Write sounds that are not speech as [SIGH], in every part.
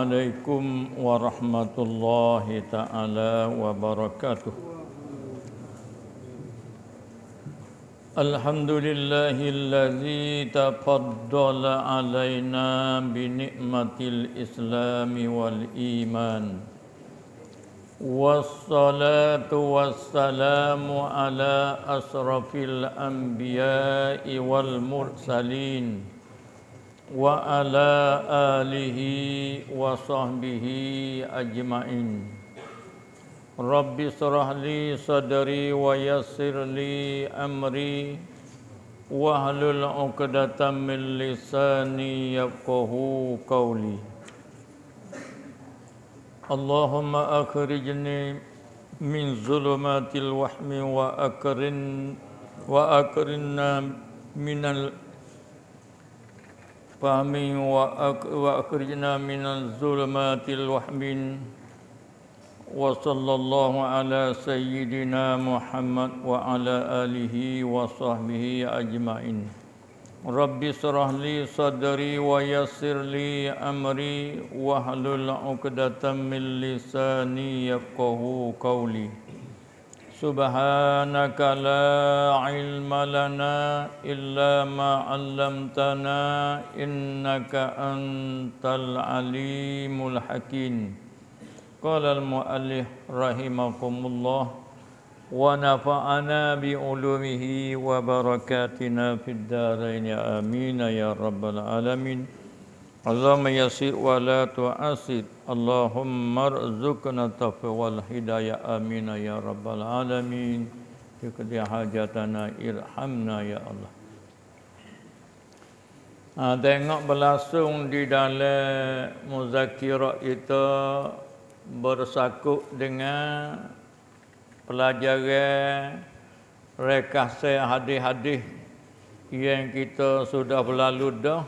عليكم ورحمة الله تعالى وبركاته الحمد لله الذي تفضل علينا بنعمة الإسلام والإيمان والصلاة والسلام على أشرف الأنبياء والمرسلين wa ala alihi wa sahbihi ajma'in Rabbi surah li sadari wa yassir li amri wa ahlul uqdatan min lisani yafqahu qawli Allahumma akhrijni min zulumatil wahmi wa akrin wa akrinna minal fahmi wa akhrijna min al-zulmati al-wahmin wa sallallahu ala sayyidina Muhammad wa ala alihi wa sahbihi ajma'in Rabbi surah li sadari wa yassir li amri wa hlul uqdatan min lisani yakuhu qawli سبحانك لا علم لنا إلا ما علمتنا إنك أنت العليم الحكيم قال المؤلف رحمكم الله ونفعنا بعلومه وبركاتنا في الدارين آمين يا رب العالمين Allah mayasir wa la tu'asid Allahumma rizukna tafi wal hidayah amina ya rabbal alamin Ikuti hajatana irhamna ya Allah ha, Tengok berlangsung di dalam muzakirah itu bersakuk dengan pelajaran Rekasi hadis-hadis yang kita sudah berlalu dah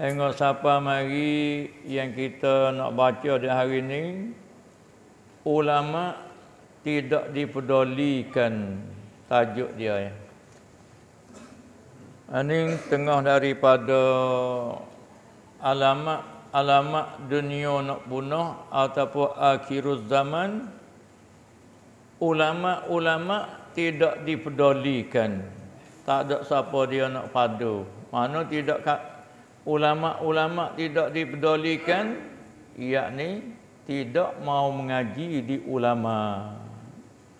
Tengok siapa mari yang kita nak baca di hari ini. Ulama tidak dipedulikan tajuk dia. Ya. Ini tengah daripada alamat alamat dunia nak bunuh ataupun akhirul zaman ulama-ulama tidak dipedulikan tak ada siapa dia nak padu mana tidak ulama-ulama tidak dipedulikan yakni tidak mau mengaji di ulama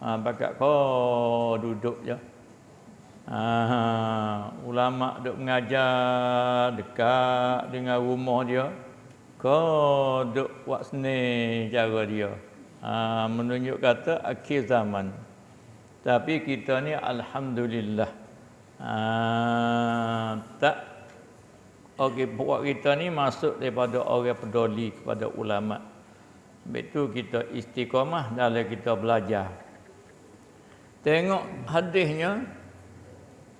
ah ha, bakat kau duduk ya. Aha, ha, ulama duk mengajar dekat dengan rumah dia kau duk buat seni cara dia ha, menunjuk kata akhir zaman tapi kita ni alhamdulillah ha, tak Okey, buat kita ni masuk daripada orang peduli kepada ulama. Betul kita istiqamah dalam kita belajar. Tengok hadisnya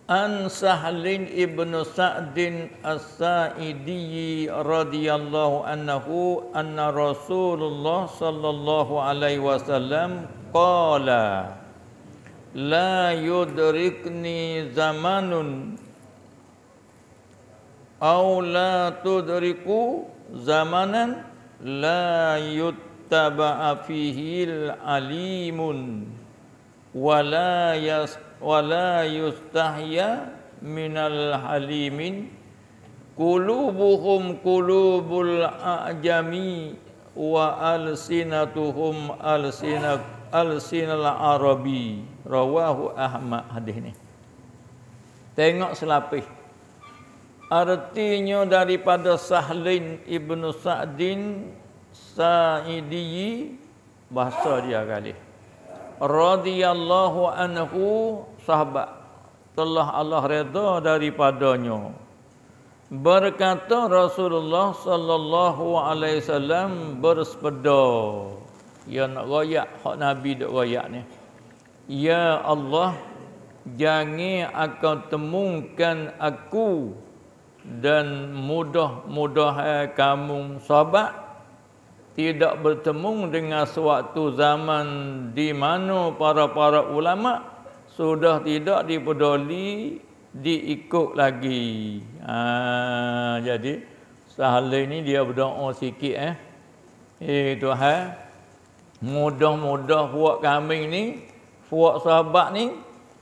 An Sahlin ibnu Sa'din As-Sa'idi radhiyallahu anhu anna Rasulullah sallallahu alaihi wasallam qala la yudrikni zamanun aw la tudriku zamanan la yuttaba fihi alimun wala yas wala yustahya minal halimin qulubuhum qulubul ajami wa alsinatuhum alsinat alsinal arabi rawahu ahmad hadis ni tengok selapih Artinya daripada Sahlin ibnu Sa'din Saidi Bahasa dia kali Radhiyallahu anhu sahabat Telah Allah reda daripadanya Berkata Rasulullah sallallahu alaihi wasallam bersepeda. Ya nak royak hak Nabi dak royak ni. Ya Allah jangan akan temukan aku dan mudah-mudah eh, kamu sahabat tidak bertemu dengan suatu zaman di mana para-para ulama sudah tidak dipeduli diikut lagi. Ha, jadi sahala ini dia berdoa sikit eh. Eh Tuhan, mudah-mudah buat kami ni, buat sahabat ni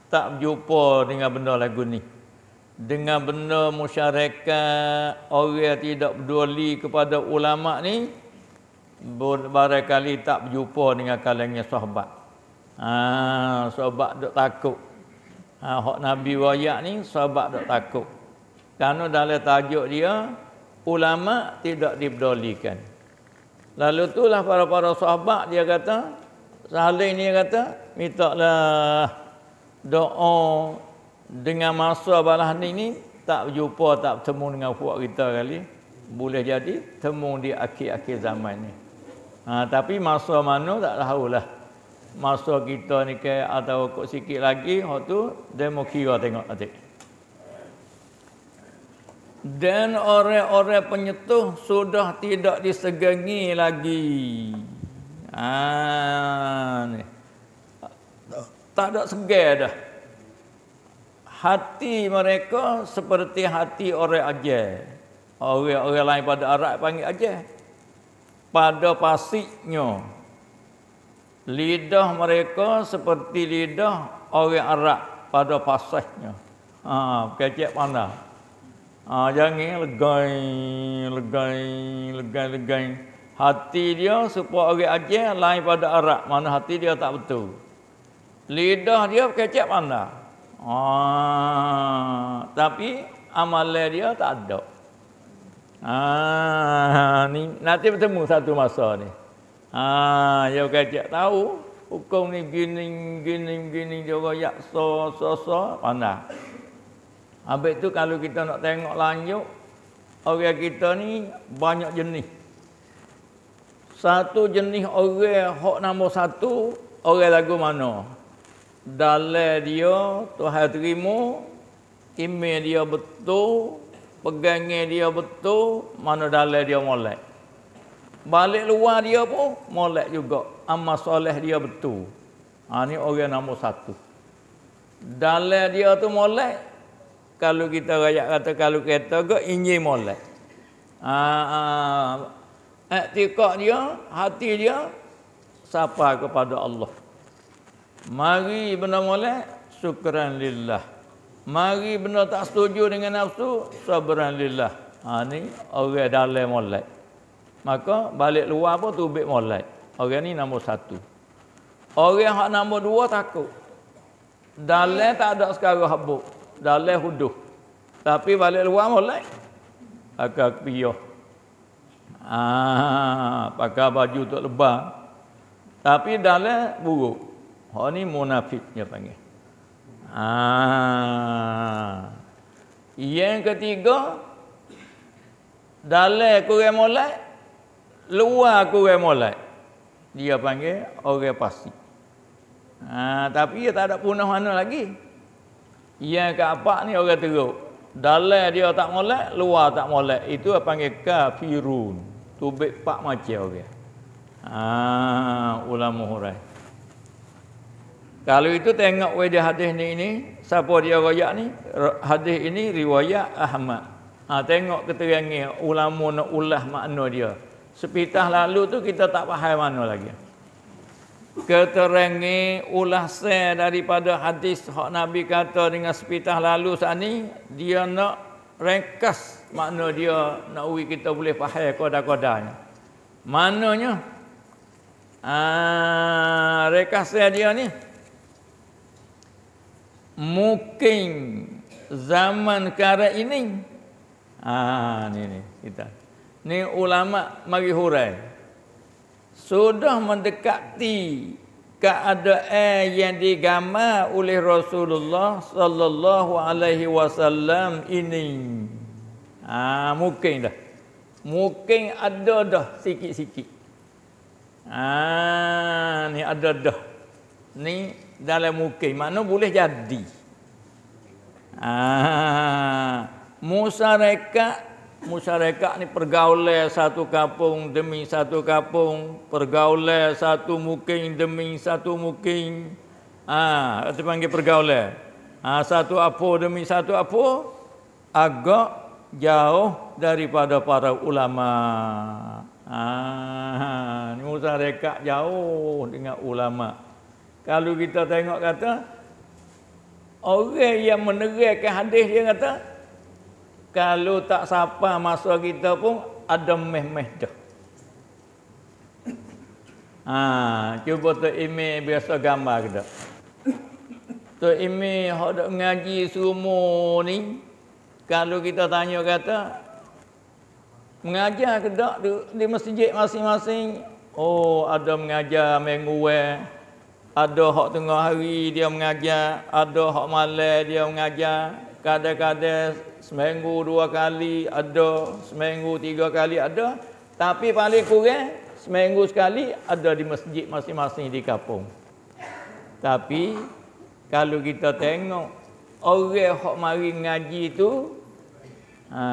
tak berjumpa dengan benda lagu ni dengan benda musyarakat orang tidak berduli kepada ulama ni kali tak berjumpa dengan kalangan sahabat. Ha sahabat dak takut. Ha hak nabi wayak ni sahabat dak takut. Karena dalam tajuk dia ulama tidak dipedulikan. Lalu itulah para-para sahabat dia kata saling ni kata mintaklah doa dengan masa balah ni ni tak jumpa tak bertemu dengan puak kita kali boleh jadi temu di akhir-akhir zaman ni ha, tapi masa mana tak tahulah masa kita ni ke atau kok sikit lagi hok tu demo kira tengok nanti dan orang-orang penyetuh sudah tidak disegangi lagi. Ah, ha, ni. Tak ada segar dah hati mereka seperti hati orang ajar. Orang-orang lain pada Arab panggil ajar. Pada pasiknya. Lidah mereka seperti lidah orang Arab pada pasiknya. Ha, kecek mana? Ha, jangan legai, legai, legai, legai. Hati dia supaya orang ajar lain pada Arab. Mana hati dia tak betul. Lidah dia kecek pandai. Ah, tapi amalan dia tak ada. Ah, ni nanti bertemu satu masa ni. Ah, dia kata tahu hukum ni gini gini gini dia royak so so so pandai. Habis tu kalau kita nak tengok lanjut orang kita ni banyak jenis. Satu jenis orang hok nombor satu orang lagu mana? Dale dia Tuhan terima ime dia betul pegang dia betul mana dale dia molek balik luar dia pun molek juga amal soleh dia betul ha ni orang nombor satu dale dia tu molek kalau kita rakyat kata kalau kereta ke inji molek ha, ha etikok dia hati dia sapa kepada Allah Mari benda molek, syukran lillah. Mari benda tak setuju dengan nafsu, sabran lillah. Ha ni orang dalam molek. Maka balik luar pun tubik molek. Orang ni nombor satu. Orang hak nombor dua takut. Dalam tak ada sekarang habuk. Dalam huduh. Tapi balik luar molek. agak piyo. Ah, ha, pakai baju tak lebar. Tapi dalam buruk. Orang oh, ni munafik dia panggil. Ah. Yang ketiga dalam kurang molek luar kurang molek dia panggil orang pasti. Ha, ah, tapi dia tak ada punah mana lagi. Yang ke apa ni orang teruk. Dalam dia tak molek, luar tak molek. Itu dia panggil kafirun. Tubik pak macam orang. Ha, ulama hurai. Kalau itu tengok wajah hadis ni ini, siapa dia royak ni? Hadis ini riwayat Ahmad. Ha, tengok keterangan ulama nak ulah makna dia. Sepitah lalu tu kita tak faham mana lagi. Keterangan ulah se daripada hadis hak Nabi kata dengan sepitah lalu saat dia nak ringkas makna dia nak ui kita boleh faham kodak-kodaknya. Mananya? Ah, ha, rekas dia ni mungkin zaman sekarang ini. Ah, ni ni kita. Ni ulama mari hurai. Sudah mendekati keadaan yang digambar oleh Rasulullah sallallahu alaihi wasallam ini. Ah, mungkin dah. Mungkin ada dah sikit-sikit. Ah, ni ada dah. Ni dalam mukim. Mana boleh jadi. Ah, musa musa musyarakat ni pergaulan satu kapung demi satu kapung, pergaulan satu mukim demi satu mukim. Ah, itu panggil pergaulan. Ah, satu apa demi satu apa? Agak jauh daripada para ulama. Ah, musa musyarakat jauh dengan ulama. Kalau kita tengok kata orang yang menerangkan hadis dia kata kalau tak sapa masa kita pun ada meh-meh dah. Ha, cuba tu ime biasa gambar kita. Tu ime hok dak ngaji semua ni kalau kita tanya kata mengajar ke dak di, masjid masing-masing oh ada mengajar mengue ada hak tengah hari dia mengajar, ada hak malam dia mengajar. Kadang-kadang seminggu dua kali ada, seminggu tiga kali ada. Tapi paling kurang seminggu sekali ada di masjid masing-masing di kampung. Tapi kalau kita tengok orang hak mari ngaji tu ha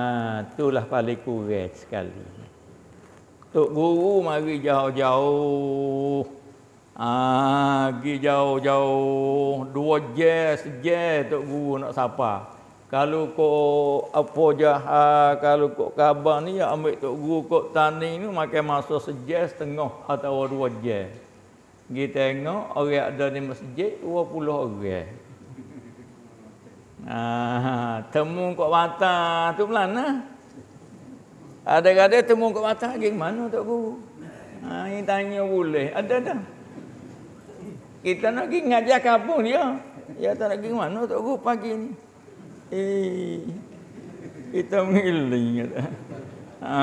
itulah paling kurang sekali. Tok guru mari jauh-jauh pergi ah, jauh-jauh dua jes jes tu, guru nak sapa kalau kau apa jaha kalau kau kabar ni ya ambil tu guru kau tani ni makan masa sejas setengah atau dua jes pergi tengok orang ada di masjid 20 orang ah, ha, temu kok mata tu pelan ada-ada ha? temu kok mata gimana tu aku? ah, ini tanya boleh ada-ada kita nak pergi ngajar kampung dia. Ya tak nak pergi mana tak guru pagi ni. Eh. Kita mengiling kata. Ha.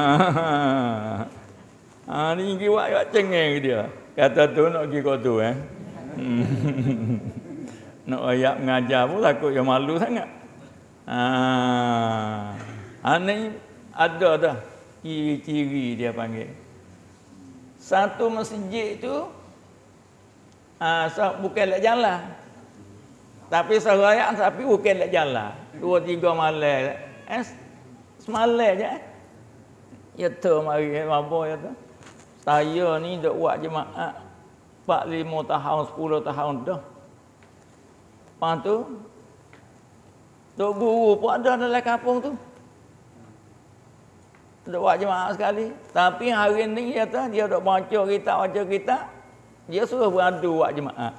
Ha ni gi wak wak cengeng dia. Kata tu nak pergi kau tu eh. [LAUGHS] nak ayak ngajar, pun takut yang malu sangat. Ha. Ha ni ada dah ciri-ciri dia panggil. Satu masjid tu Ah, ha, so, bukan nak jalan. Tapi serayaan tapi bukan nak jalan. Dua tiga malam. Eh, semalam je. Eh. Ya tu mari eh, apa ya tu. Saya ni dok buat jemaah pak lima tahun sepuluh tahun dah. Pas tu Tok guru pun ada dalam kampung tu. Tak buat jemaah sekali. Tapi hari ni dia ya tu dia dok baca kita baca kita dia suruh beradu buat jemaah.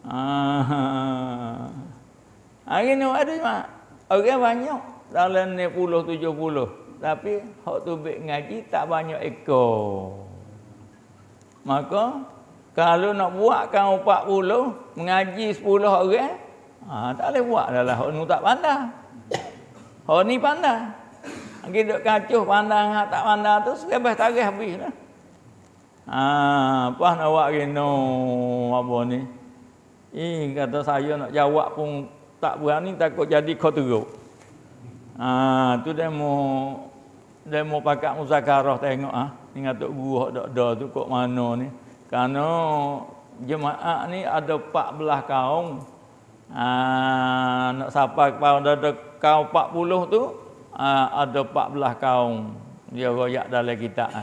Ah. Hari ni ada jemaah. Orang banyak dalam ni puluh tujuh puluh. Tapi hak tu baik ngaji tak banyak ekor. Maka kalau nak buatkan empat puluh, mengaji sepuluh orang, ha, tak boleh buat dah lah. Orang tak pandai. Orang ni pandai. Lagi duduk kacuh pandang tak pandai tu, sebab tarikh habis lah apa ah, nak awak kena apa ni? Eh kata saya nak jawab pun tak berani takut jadi kau teruk. Ah ha, tu demo demo pakak muzakarah tengok ah. Ha? Ingat tok guru dok do tu kok mana ni? Karena jemaah ni ada pak belah kaum. Ah ha, nak sapa kepada ada kaum 40 tu ha, ada 14 kaum. Dia royak dalam kitab Ha?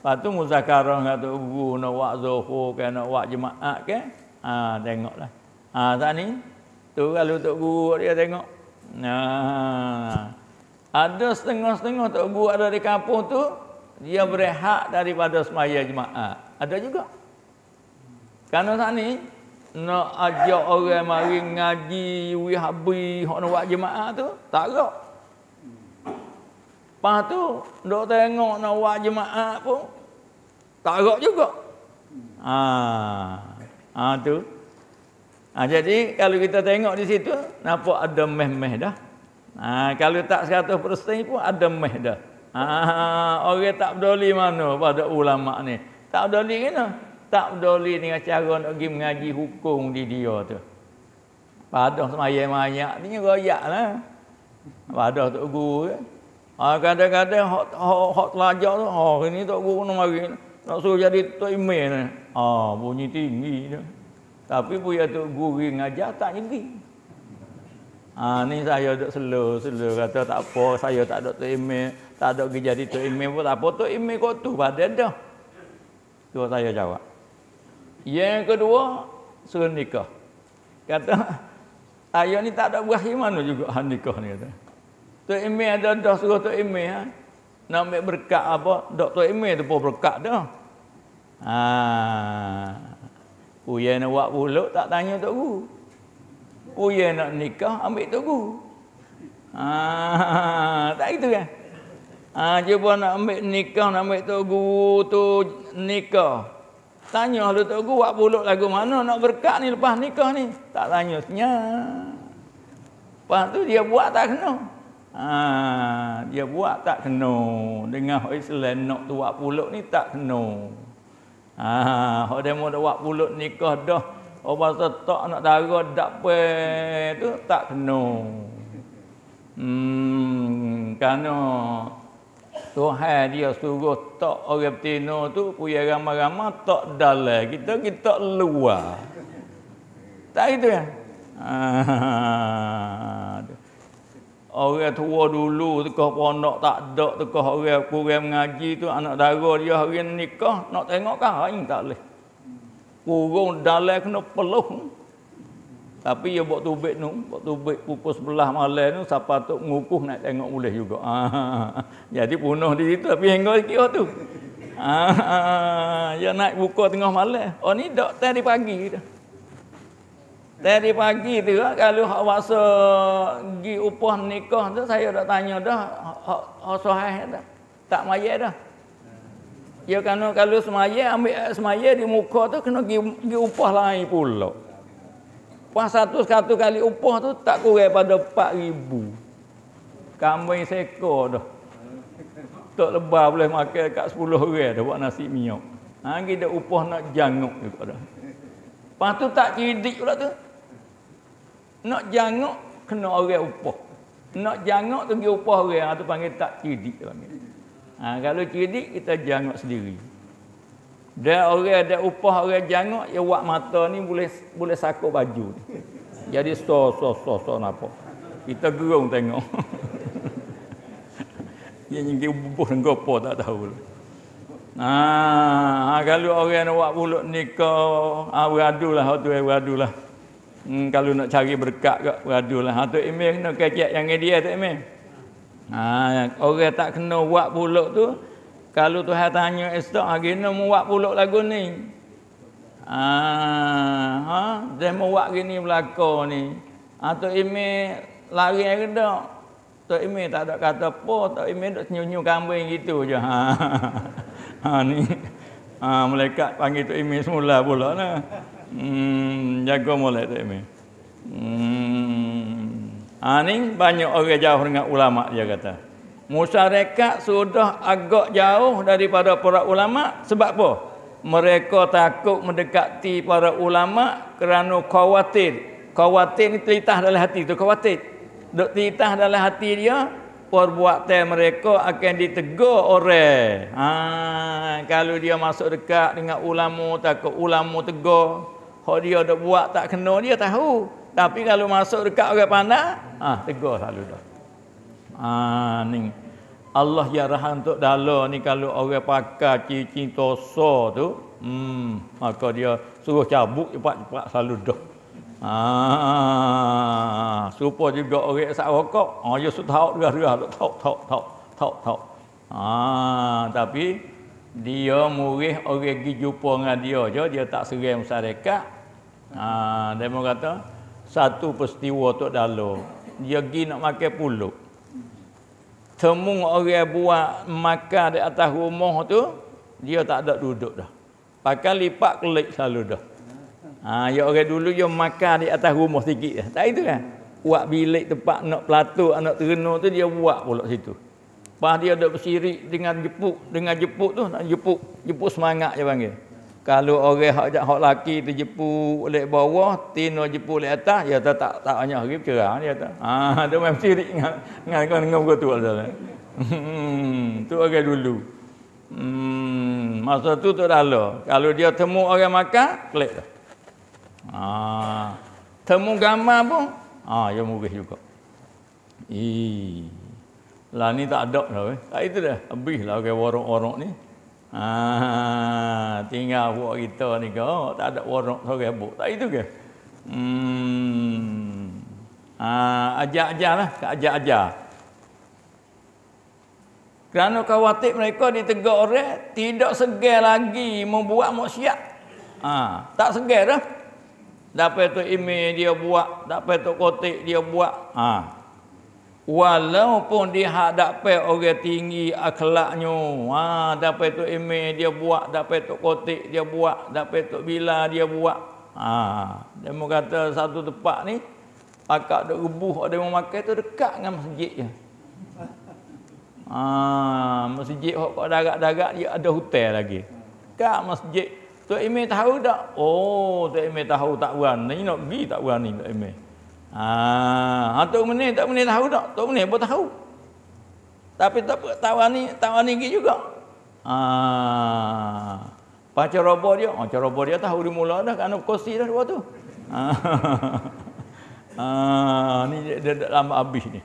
Lepas tu muzakarah kata ubu nak wak zuhur ke nak wak jemaat ke. Ha tengoklah. Ha tak ni. Tu kalau tok guru dia tengok. Nah. Ha. Ada setengah-setengah tok guru ada di kampung tu dia berehat daripada semaya jemaah. Ada juga. Karena tak ni nak ajak orang mari ngaji wihabi hok nak wak jemaat tu tak ada. Lepas tu, duk tengok nak buat jemaat pun, tak agak juga. Ha. ha tu. Ha, jadi, kalau kita tengok di situ, nampak ada meh-meh dah. Ha, kalau tak 100% pun ada meh dah. Ha, orang tak peduli mana pada ulama ni. Tak peduli kena. Tak peduli dengan cara nak pergi mengaji hukum di dia tu. Padah semayang-mayang, ni royak lah. Padah tu guru Ha, ah, kata-kata hot, hot, hot telajak tu, ha, oh, ini tak guna mari. Nak suruh jadi tu Imeh ni. Ha, bunyi tinggi je. Tapi punya tu Guri ngajar tak tinggi. Ha, ah, ni saya duduk slow, slow kata tak apa, saya tak ada tu Imeh. Tak ada pergi jadi Tok Imeh pun tak apa. tu Imeh kau tu pada dah. Tu saya jawab. Yang kedua, suruh nikah. Kata, [LAUGHS] saya ni tak ada buah mana juga [LAUGHS] nikah ni. Kata. Tok Imi ada dah suruh Tok Imi ha? Nak ambil berkat apa? Doktor Imi tu pun berkat dah. Ha. Uyai nak buat buluk tak tanya Tok Gu. Uyai nak nikah ambil Tok Gu. Ha. [LAUGHS] Tak gitu kan? Ha. Cuba nak ambil nikah nak ambil Tok Gu tu nikah. Tanya lah Tok Gu buat buluk lagu mana nak berkat ni lepas nikah ni. Tak tanya senyap. Lepas tu dia buat tak kenal. Ha, dia buat tak kena dengan orang Islam nak tua puluk ni tak kena. Ha, orang demo tua puluk nikah dah. Orang pasal tak nak dara dak pe tu tak kena. Hmm, kerana Tuhan dia suruh tak orang tino tu punya ramah-ramah tak dalam. Kita kita luar. Tak itu ya. Ha, ha, ha, ha orang tua dulu tekah pondok tak ada tekah orang kurang mengaji tu anak dara dia hari nikah nak tengok kah ain ha, tak leh kurung dalam kena peluh tapi ya buat tubik tu, buat tubik pupus sebelah malam tu, siapa tu ngukuh nak tengok boleh juga. Ah, [LAUGHS] jadi punuh di situ, tapi hingga kira tu. Ah, [LAUGHS] ya naik buka tengah malam. Oh ni doktor di pagi dah. Dari pagi tu ah, kalau hak waktu gi upah nikah tu saya dah tanya dah hak hak sahih dah. Tak mayat dah. Ya kan kalau semaya ambil semaya di muka tu kena gi gi upah lain pula. Pas satu satu kali upah tu tak kurang pada 4000. Kambing seko dah. Tak lebar boleh makan kat 10 orang dah buat nasi miok. Ha kita upah nak janguk juga dah. Pas tu tak cidik pula tu. Nak jangok kena orang upah. Nak jangok tu pergi upah orang atau ah, panggil tak cidik panggil. Ha, kalau cidik kita jangok sendiri. Dia orang ada upah orang jangok ya wak mata ni boleh boleh sakok baju ni. Jadi so so so so napa. Kita gerung tengok. [LAUGHS] Yang ni gebuh dengan apa tak tahu. Lah. Ah, ah, kalau orang nak buat mulut ni kau, ah, beradulah, tu eh, beradulah. Hmm, kalau nak cari berkat kat beradul lah. Atuk ha, Imeh kena kajak yang dia Atuk Imeh. Ha, orang tak kena buat pulak tu. Kalau Tuhan tanya Esther, hari ni mau buat pulak lagu ni. Ha, ha, dia mau buat gini belakang ni. Atuk ha, Imeh lari yang kena. Tok Imeh tak ada kata apa. tu Imeh tak senyum-senyum kambing gitu je. Ha, ha, [LAUGHS] ha ni. Ha, malaikat panggil tu Imeh semula pula lah. Hmm, jaga molek tak mi. Hmm. Ha, banyak orang jauh dengan ulama dia kata. Musyarakat sudah agak jauh daripada para ulama sebab apa? Mereka takut mendekati para ulama kerana khawatir. Khawatir ni telitah dalam hati tu khawatir. Dok telitah dalam hati dia perbuatan mereka akan ditegur oleh. Ha, kalau dia masuk dekat dengan ulama takut ulama tegur. Kalau dia ada buat tak kena dia tahu. Tapi kalau masuk dekat orang pandai, ah tegur selalu dah. Ah ni. Allah ya rahmat untuk dala ni kalau orang pakar cincin toso tu, hmm maka dia suruh cabuk cepat-cepat selalu dah. Ah, serupa juga orang sak rokok. Ah, dia sudah tahu dia dia tahu tahu tahu tahu tahu. Ah, tapi dia murih orang pergi jumpa dengan dia je dia tak serai masyarakat ha, dia mau kata satu peristiwa tu dalam dia pergi nak makan puluk temu orang buat makan di atas rumah tu dia tak ada duduk dah pakai lipat kelik selalu dah ha, ya orang dulu dia makan di atas rumah sikit dah tak itu kan buat bilik tempat nak pelatuk anak terenuh tu dia buat pulak situ Pas dia ada bersirik dengan jepuk, dengan jepuk tu, nak jepuk, jepuk semangat je panggil. Kalau orang hak hak laki tu jepuk oleh bawah, tino jepuk oleh atas, ya kata tak tak banyak hari cerah, dia kata. Ha, tu [LAUGHS] main bersirik dengan dengan dengan, dengan tu [LAUGHS] Hmm, tu orang dulu. Hmm, masa tu tu dah lah. Kalau dia temu orang makan, klik dah. Ha, temu gambar pun, ha, dia murih juga. Ih. Lah ni tak ada dah. Tak itu dah. Habis lah okay, warung-warung ni. Ha, tinggal buat kita ni ke. Oh, tak ada warung sore okay, Tak itu ke? Hmm. Ah, ha, ajar-ajar lah. Ajar-ajar. Kerana khawatir mereka ditegak orang, tidak segar lagi membuat maksiat. Ha, tak segar dah. Dapat tu email dia buat, dapat tu kotik dia buat. Ha, walaupun dihadapi orang tinggi akhlaknya ha dapat tu email dia buat dapat tu kotik dia buat dapat tu bila dia buat ha dia mau kata satu tempat ni pakak dok rebuh ada mau makan tu dekat dengan masjid je ha masjid hok kok darat-darat dia ada hotel lagi dekat masjid tu email tahu tak oh tu email tahu tak berani nak pergi tak berani tu email Ah, tok meni tak meni tahu tak? Tok meni apa tahu? Tapi tak tawani, tawani gi juga. Ah. Pacar robo dia, oh, ah, cara robo dia tahu di mula dah kerana kosi dah dua tu. Ah, [LAUGHS] ah. ni dia, dia, dia lambat habis ni.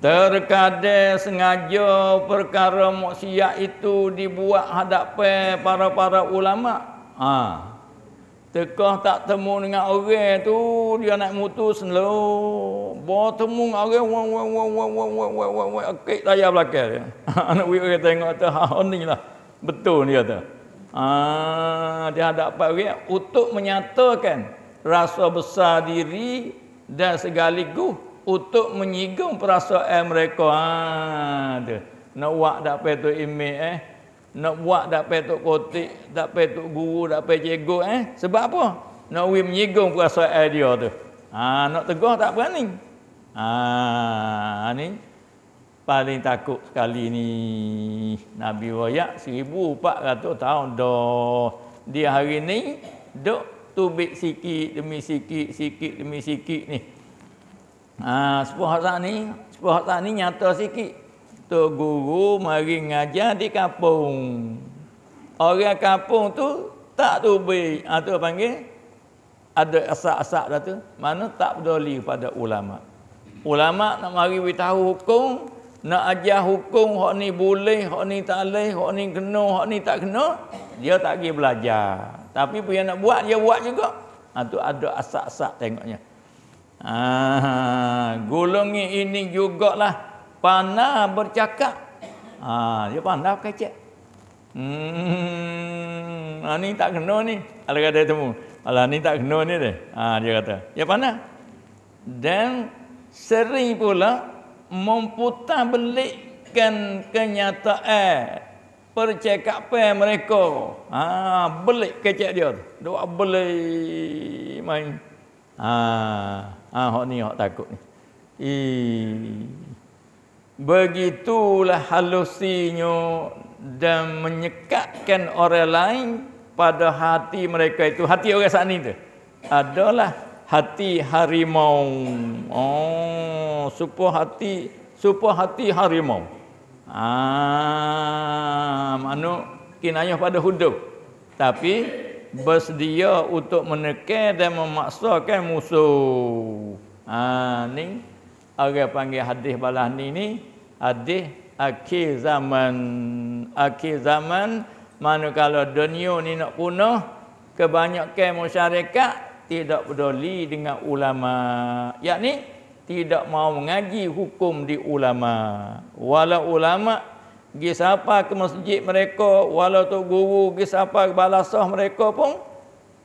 Terkadang sengaja perkara maksiat itu dibuat hadap para-para ulama. Ah. Tekah tak temu dengan orang tu dia nak mutus senlah. Bo temu dengan orang wang wang wang wang wang wang wang wang wang akik daya belakang dia. [LAUGHS] Anak wei orang tengok tu ha lah. Betul dia tu. Ah ha, dia ada apa orang untuk menyatakan rasa besar diri dan segaligus untuk menyigung perasaan mereka. Ah tu. Nak wak dak pe tu imej eh nak buat tak payah tok kotik, tak payah tok guru, tak payah cikgu eh. Sebab apa? Nak wi menyigung perasaan dia tu. Ha, nak tegur tak berani. Ha, ni paling takut sekali ni Nabi Royak 1400 tahun dah. Dia hari ni dok tubik sikit demi sikit, sikit demi sikit ni. Ha, sebuah hak ni, sepuh hak ni nyata sikit. Tok Guru mari ngajar di kampung. Orang kampung tu tak tubi. Atau ah, ha, panggil ada asak-asak dah tu. Mana tak peduli pada ulama. Ulama nak mari beritahu hukum, nak ajar hukum hak ni boleh, hak ni tak boleh, hak ni kena, hak ni tak kena, dia tak pergi belajar. Tapi punya nak buat dia buat juga. Ha, tu ada asak-asak tengoknya. Ah, ha, golongan ini jugalah pandai bercakap. Ha, dia pandai pakai cek. Hmm, ha, ni tak kena ni. Ada kata temu. Alah ni tak kena ni deh. Ha, dia kata. Dia ya, pandai. Dan sering pula memputar belikkan kenyataan percakapan mereka. Ha, belik kecek dia tu. Dua belik main. Ha, ha, hok ni hok takut ni. Eh, begitulah halusinya dan menyekatkan orang lain pada hati mereka itu hati orang saat ini itu adalah hati harimau oh supoh hati supoh hati harimau ah mano kinanya pada hudup tapi bersedia untuk menekan dan memaksakan musuh ah ning orang panggil hadis balah ni ni hadis akhir zaman akhir zaman mana kalau dunia ni nak punah kebanyakan masyarakat tidak peduli dengan ulama yakni tidak mau mengaji hukum di ulama walau ulama pergi siapa ke masjid mereka walau tu guru pergi siapa ke balasah mereka pun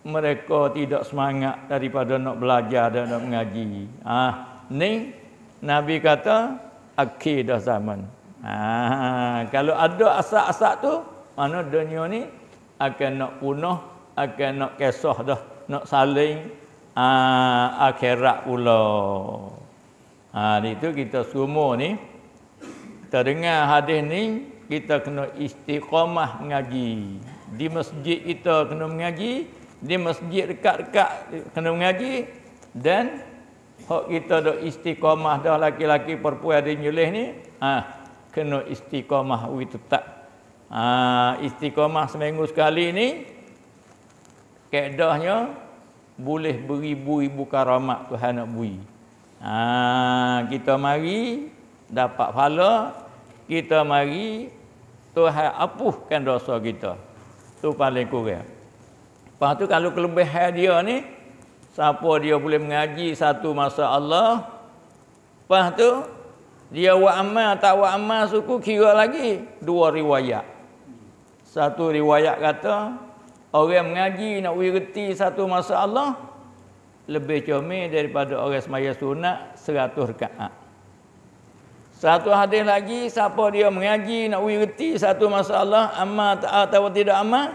mereka tidak semangat daripada nak belajar dan nak mengaji ah ha, ni Nabi kata akidah zaman. Ah, kalau ada asak-asak tu, mana dunia ni akan nak punah, akan nak kesoh dah, nak saling ah, akhirat pula. Ah, ha, itu kita semua ni terdengar hadis ni kita kena istiqamah mengaji. Di masjid kita kena mengaji, di masjid dekat-dekat kena mengaji dan Hak kita dok istiqamah dah laki-laki perempuan di nyulih ni, ah ha, kena istiqamah wui tetap. Ha, istiqamah seminggu sekali ni kaedahnya boleh beribu-ibu karamat Tuhan nak bui. Ha, kita mari dapat pahala, kita mari Tuhan apuhkan dosa kita. Tu paling kurang. Lepas tu kalau kelebihan dia ni, siapa dia boleh mengaji satu masa Allah lepas tu dia buat amal tak buat amal suku kira lagi dua riwayat satu riwayat kata orang mengaji nak wirti satu masa Allah lebih comel daripada orang semaya sunat seratus rekaat satu hadis lagi siapa dia mengaji nak wirti satu masa Allah amal atau tidak amal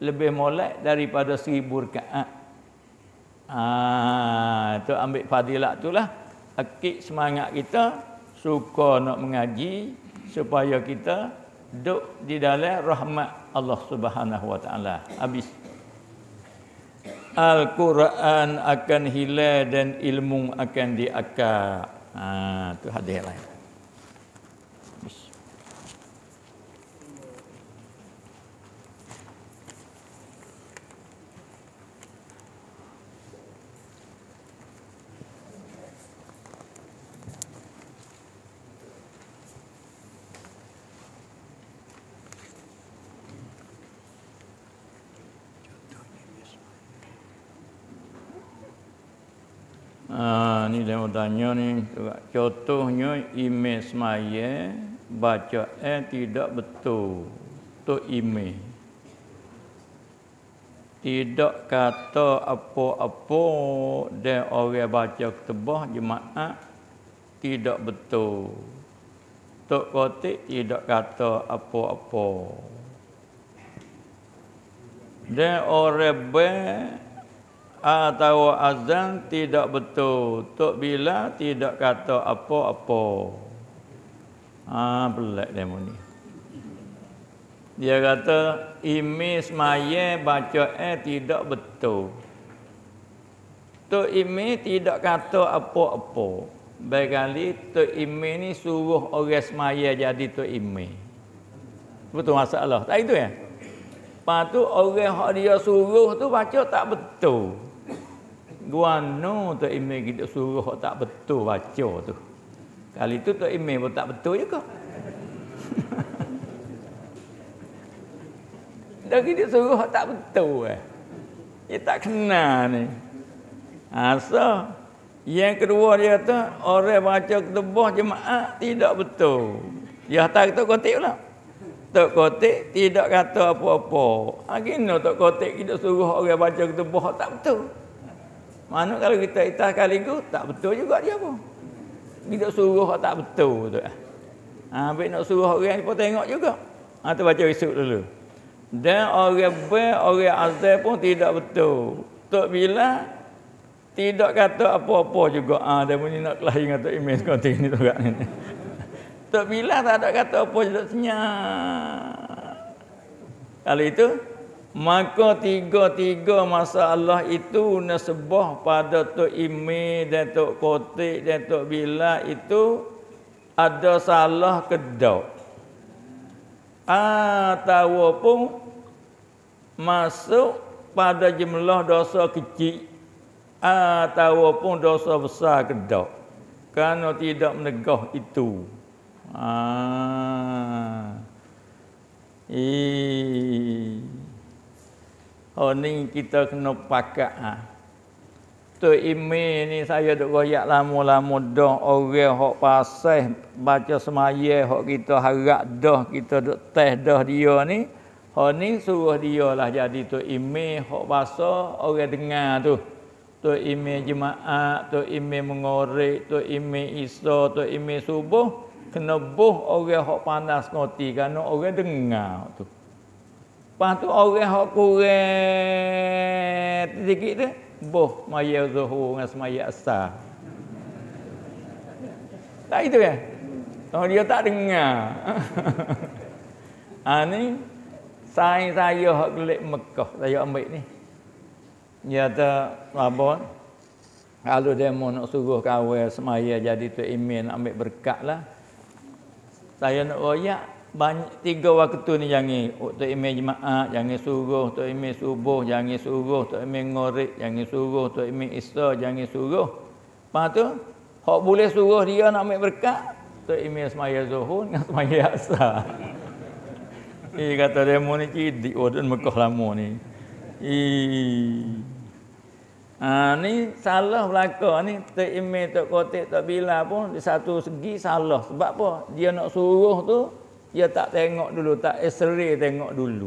lebih molek daripada seribu rekaat Ah, tu ambil fadilat tu lah. Akik semangat kita suka nak mengaji supaya kita duduk di dalam rahmat Allah Subhanahu Wa Taala. Habis. Al-Quran akan hilang dan ilmu akan diakar. Ah, ha, tu hadis lain. Ah, ni dia tanya ni contohnya ime semaya baca eh tidak betul tu ime tidak kata apa-apa dia orang baca ketebah jemaah tidak betul tok kotik tidak kata apa-apa dia orang baik atau azan tidak betul tok bila tidak kata apa-apa ah ha, pelak demo ni dia kata imi semaya baca eh tidak betul tok imi tidak kata apa-apa Berkali tu imi ni suruh orang semaya jadi tu imi. Betul masalah. Tak itu ya? Lepas tu orang yang dia suruh tu baca tak betul guano tu imej kita suruh tak betul baca tu. Kali tu tu imej pun tak betul juga. [LAUGHS] Dan kita suruh tak betul eh. Dia tak kenal ni. Asa. Ha, yang kedua dia kata, orang baca ketubuh jemaah tidak betul. Ya tak kita kotik pula. Tok kotik tidak kata apa-apa. Agino ha, lah, tok kotik kita suruh orang baca ketubuh tak betul. Mana kalau kita itah kali tu tak betul juga dia pun. Kita suruh tak betul tu. Eh. Ha, baik nak suruh orang ni pun tengok juga. Ha, baca esok dulu. Dan orang baik, orang azal pun tidak betul. Tok bila tidak kata apa-apa juga. Ha, dia pun nak kelahi dengan Tok Imin tu ini. Tok bila tak ada kata apa juga senyap. Kalau itu, Maka tiga-tiga masalah itu nasebah pada Tok Imi dan Tok Kotik dan Tok Bila itu ada salah kedok. Atau ah, pun masuk pada jumlah dosa kecil. Atau ah, pun dosa besar kedok. Kerana tidak menegah itu. Ah. Eee. Oh ni kita kena pakat ha. Ah. Tu ime ni saya duk royak lama-lama dah orang hok pasal baca semaya hok kita harap dah kita duk teh dah dia ni. Ha ni suruh dia lah jadi tu ime hok bahasa orang dengar tu. Tu ime jemaah, tu ime mengorek, tu ime isa, tu ime subuh kena buh orang hok panas ngoti kan orang dengar tu. Lepas tu orang hok kurang sedikit tu boh maya zuhur dengan semaya asar. Tak itu ya. Oh, dia tak dengar. [LAUGHS] ha, ni sain saya hak kelik Mekah saya ambil ni. Dia ta labon. Kalau dia mau nak suruh kawal semaya jadi tu imin ambil berkat lah. Saya nak royak, banyak tiga waktu ni jangan waktu imej jemaah jangan suruh waktu imej subuh jangan suruh waktu imej ngorik jangan suruh waktu imej isra jangan suruh apa tu hok boleh suruh dia nak ambil berkat waktu imej semaya zuhur dengan semaya asa i kata dia mu ni cidik wadun oh, Mekah lama ni i ha, ni salah belaka ni tak imej tak kotik tak bila pun di satu segi salah sebab apa dia nak suruh tu dia ya, tak tengok dulu, tak esri tengok dulu.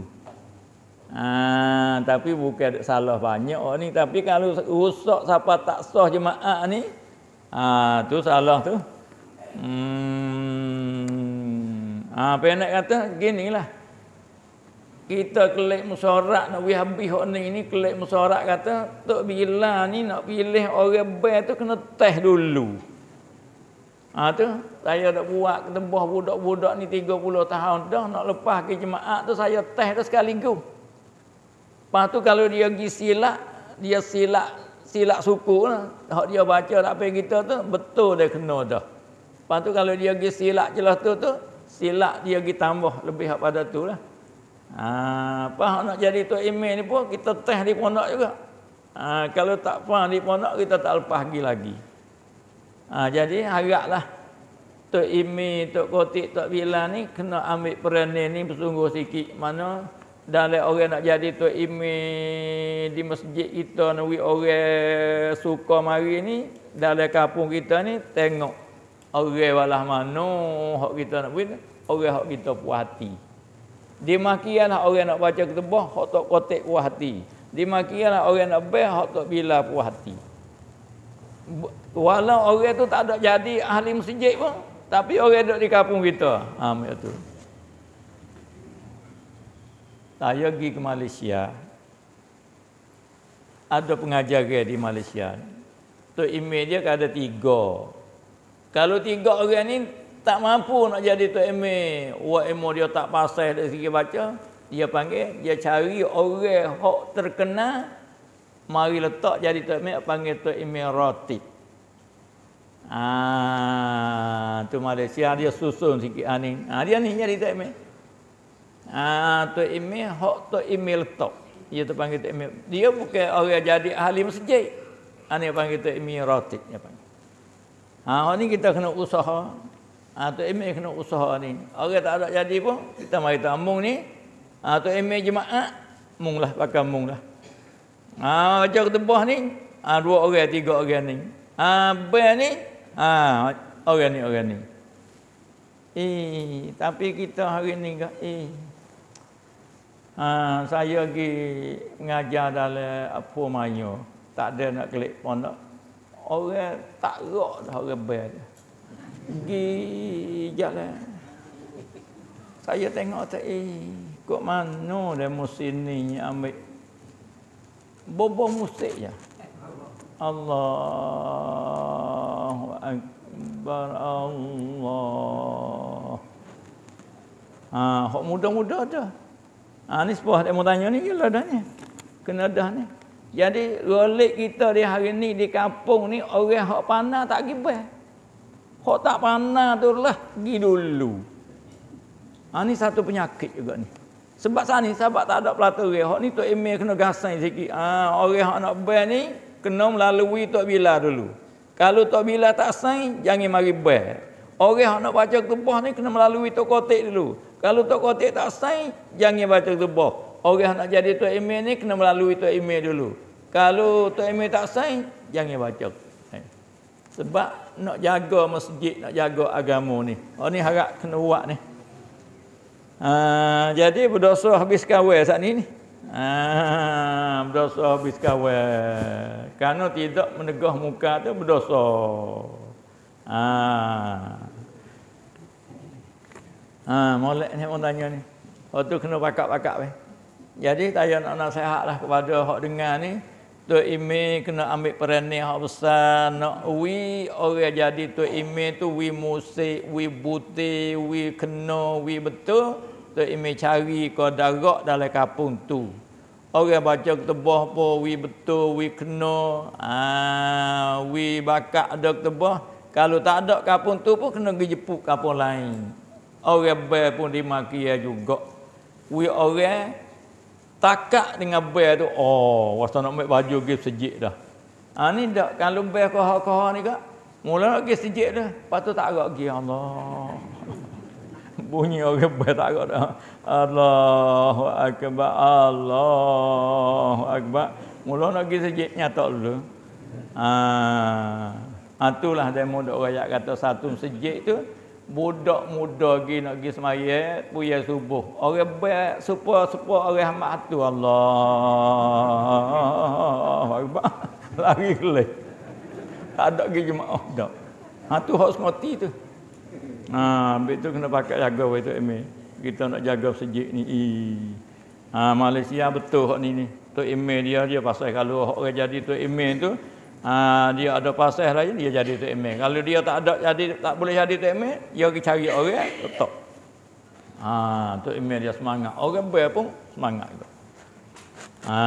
Ah, tapi bukan salah banyak oh, ni. Tapi kalau usok siapa tak sah jemaah ni, ah, tu salah tu. Hmm. Ah, apa yang nak kata? Gini lah. Kita kelek musyarak nak pergi habis ni. Ini kelek musyarak kata, tak Bila ni nak pilih orang bayar tu kena teh dulu. Ha tu saya dah buat ketembah budak-budak ni 30 tahun dah nak lepas ke jemaah tu saya teh dah sekali gum. Lepas tu kalau dia pergi silat, dia silat silat suku lah. dia baca tak apa kita tu betul dia kena dah. Lepas tu kalau dia pergi silat jelas tu tu silat dia pergi tambah lebih pada tu lah. Ha, apa nak jadi tu Imi ni pun kita teh di pondok juga. Ha, kalau tak faham di pondok kita tak lepas lagi lagi. Ha, jadi haraplah Tok Imi, Tok Kotik, Tok Bila ni kena ambil peran ni bersungguh sikit. Mana dalam orang nak jadi Tok Imi di masjid kita ni orang suka mari ni dalam kampung kita ni tengok orang walah mana hak kita nak buat orang hok kita puas hati. Dimakianlah orang nak baca ketubah hok tok kotik puas hati. Dimakianlah orang nak bel hak tok bila puas hati. Walau orang tu tak ada jadi ahli masjid pun, tapi orang duduk di kampung kita. Ha macam tu. Saya pergi ke Malaysia. Ada pengajar di Malaysia. Tu email dia ada tiga. Kalau tiga orang ni tak mampu nak jadi tu Wah UMO dia tak pasal dari segi baca, dia panggil, dia cari orang hok terkenal, mari letak jadi tu ME, panggil tu ME ratib. Ah, tu Malaysia dia susun sikit ah, ni. Ah, dia ni nyari tak email. Ah, tu email hok tu email tok. Dia tu panggil tu email. Dia bukan orang jadi ahli masjid. Ani ah, panggil tu email roti. dia panggil. Ah, ni kita kena usaha. Ah, tu email kena usaha ni. Orang tak ada jadi pun kita mari tambung ni. Ah, tu email jemaah mung lah pakai mung lah. Ah, macam ketubah ni, ah, dua orang tiga orang ni. Ah, ni Ha, ah, orang ni orang ni. Eh, tapi kita hari ni eh. Ha, saya pergi mengajar dalam apa mayo. Tak ada nak klik pon tak. Orang tak rok dah orang bel dia. Pergi jalan. Saya tengok tak eh. Kok mana dia musim ni ambil. Bobo musik je. Ya? الله أكبر الله Hak muda-muda je. Ha, ni sebuah yang tanya ni, ialah dah ni. Kena dah ni. Jadi, rolik kita di hari ni, di kampung ni, orang hak panah tak pergi bel. Hak tak panah tu lah, gi dulu. Ha, ni satu penyakit juga ni. Sebab sana ni, sebab tak ada pelatuh orang. Hak ni tu email kena gasai sikit. Ha, orang hak nak bel ni, kena melalui Tok Bila dulu. Kalau Tok Bila tak sign, jangan mari bel. Orang nak baca tubuh ni kena melalui Tok Kotik dulu. Kalau Tok Kotik tak sign, jangan baca tubuh. Orang nak jadi Tok Emil ni kena melalui Tok Emil dulu. Kalau Tok Emil tak sign, jangan baca. Eh. Sebab nak jaga masjid, nak jaga agama ni. Oh ni harap kena buat ni. Uh, jadi berdosa habis kawal saat ni ni. Ah, berdosa habis kawal. Karena tidak menegah muka tu berdosa. Ah. Ah, molek ni orang tanya ni. Oh tu kena pakak-pakak weh. Jadi saya nak nasihat lah kepada hok dengar ni. Tu Ime kena ambil peran ni hok besar. Nak wi orang jadi tu Ime tu wi musik, wi buti, wi kena, wi betul. Tu Ime cari kau darak dalam kapung tu. Orang baca ketebah apa, we betul, we kena, ah, ha, we bakat ada ketebah. Kalau tak ada kapung tu pun kena pergi jepuk kapung lain. Orang bel pun dimaki juga. We orang takak dengan bel tu, oh, waktu nak ambil baju pergi sejik dah. Ah ni dak kalau bel kohor kau ni kak, mula nak pergi sejik dah. Patut tak agak pergi, Allah. [LAUGHS] Bunyi orang bel tak agak dah. Allahu Akbar Allahu Akbar Mula nak pergi sejik nyatak dulu Haa ha, Itulah dia muda orang kata satu sejik tu Budak muda pergi nak pergi semaya eh, Puyai subuh Orang baik Supa-supa orang mahat tu Allahu Akbar [LAUGHS] Lari kelih Tak ada pergi jemaah oh, Tak Haa tu harus mati tu Haa Habis tu kena pakai jaga itu Emil kita nak jaga sejik ni. Ha, Malaysia betul ni ni. Tu email dia dia pasal kalau orang jadi tu email tu ha, dia ada pasal lain dia jadi tu email. Kalau dia tak ada jadi tak boleh jadi tu email, dia pergi cari orang tetap. Ha, tu email dia semangat. Orang ber pun semangat juga. Ha,